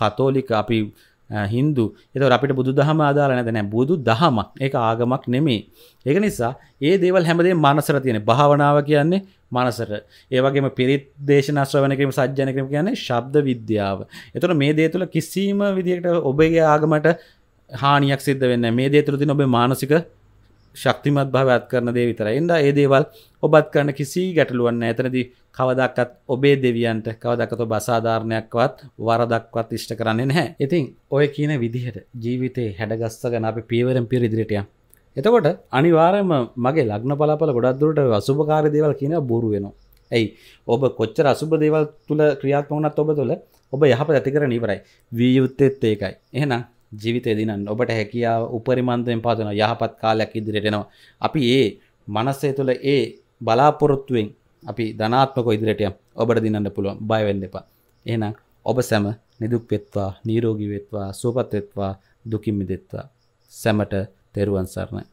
කතෝලික අපි හින්දු එතව අපිට බුදු දහම ආදාල නැදැන බුදු දහමක් ඒ ආගමක් නෙමේ ඒක නිසා ඒ දේවල් හැමදේ මනසර තියෙන භාවනාව කියන්නේ මනසර ඒවගේම පිරිත් දේශනශ්‍රවනකම සජ්ජනකම කියන්නේ ශබ්ද විද්‍යාව එතන මේ දේ තුළ කිසිීම විදිකට ඔබගේ ආගමට හානියක් සිද්ධ වෙන්න මේ දේ තුළ තින ඔබේ මානසික ශක්තිමත් භාවත් කරන දේ විතර එන්ඩ ඒ දේවල් ඔබත් කරන කිසි ගැටලුවන්න ඇතනදි කවදක්කත් ඔබේ දෙවියන්ට කවදකත බසාධාරණයක්වත් වරදක්වත් ඉෂ්ට කරන්නේ නැහැ ඉතින් ඔය කියන විදිහට ජීවිතේ හැඩගස්සගන අපි පීවරම් පිර ඉදිරිටිය එතකොට අනිවාරයම මගේ ලග්න පලාපල ගොඩක්දුරට අසුභකාර දේවල් කියන බොරු වෙනවා ඇයි ඔබ කොච්චර අසුභ දේවල් තුළ ක්‍රියාත්මවනත් ඔබ තුළ ඔබ යහප ඇතිකර නිවරයි වීයුත්තෙත් ඒකයි එහෙනම් ජීවිත දිනන්න ඔබට හැකියාව උපරිමන්තයෙන් පාතන යහපත් කාලයක් ඉදිරියටෙනවා අපි ඒ මනස්සේ තුළ ඒ බලාපොරොත්තුවෙන් අපි ධනාත්මක ඉදිරියටය ඔබට දිනන්න පුළුවන් බයවෙන්න එපා එහෙනම් ඔබ සැම නිදුක් වෙත්වා නිරෝගී වෙත්වා සුවපත් වෙත්වා දුකින් මිදෙත්වා සැමට තෙරුවන් සරණයි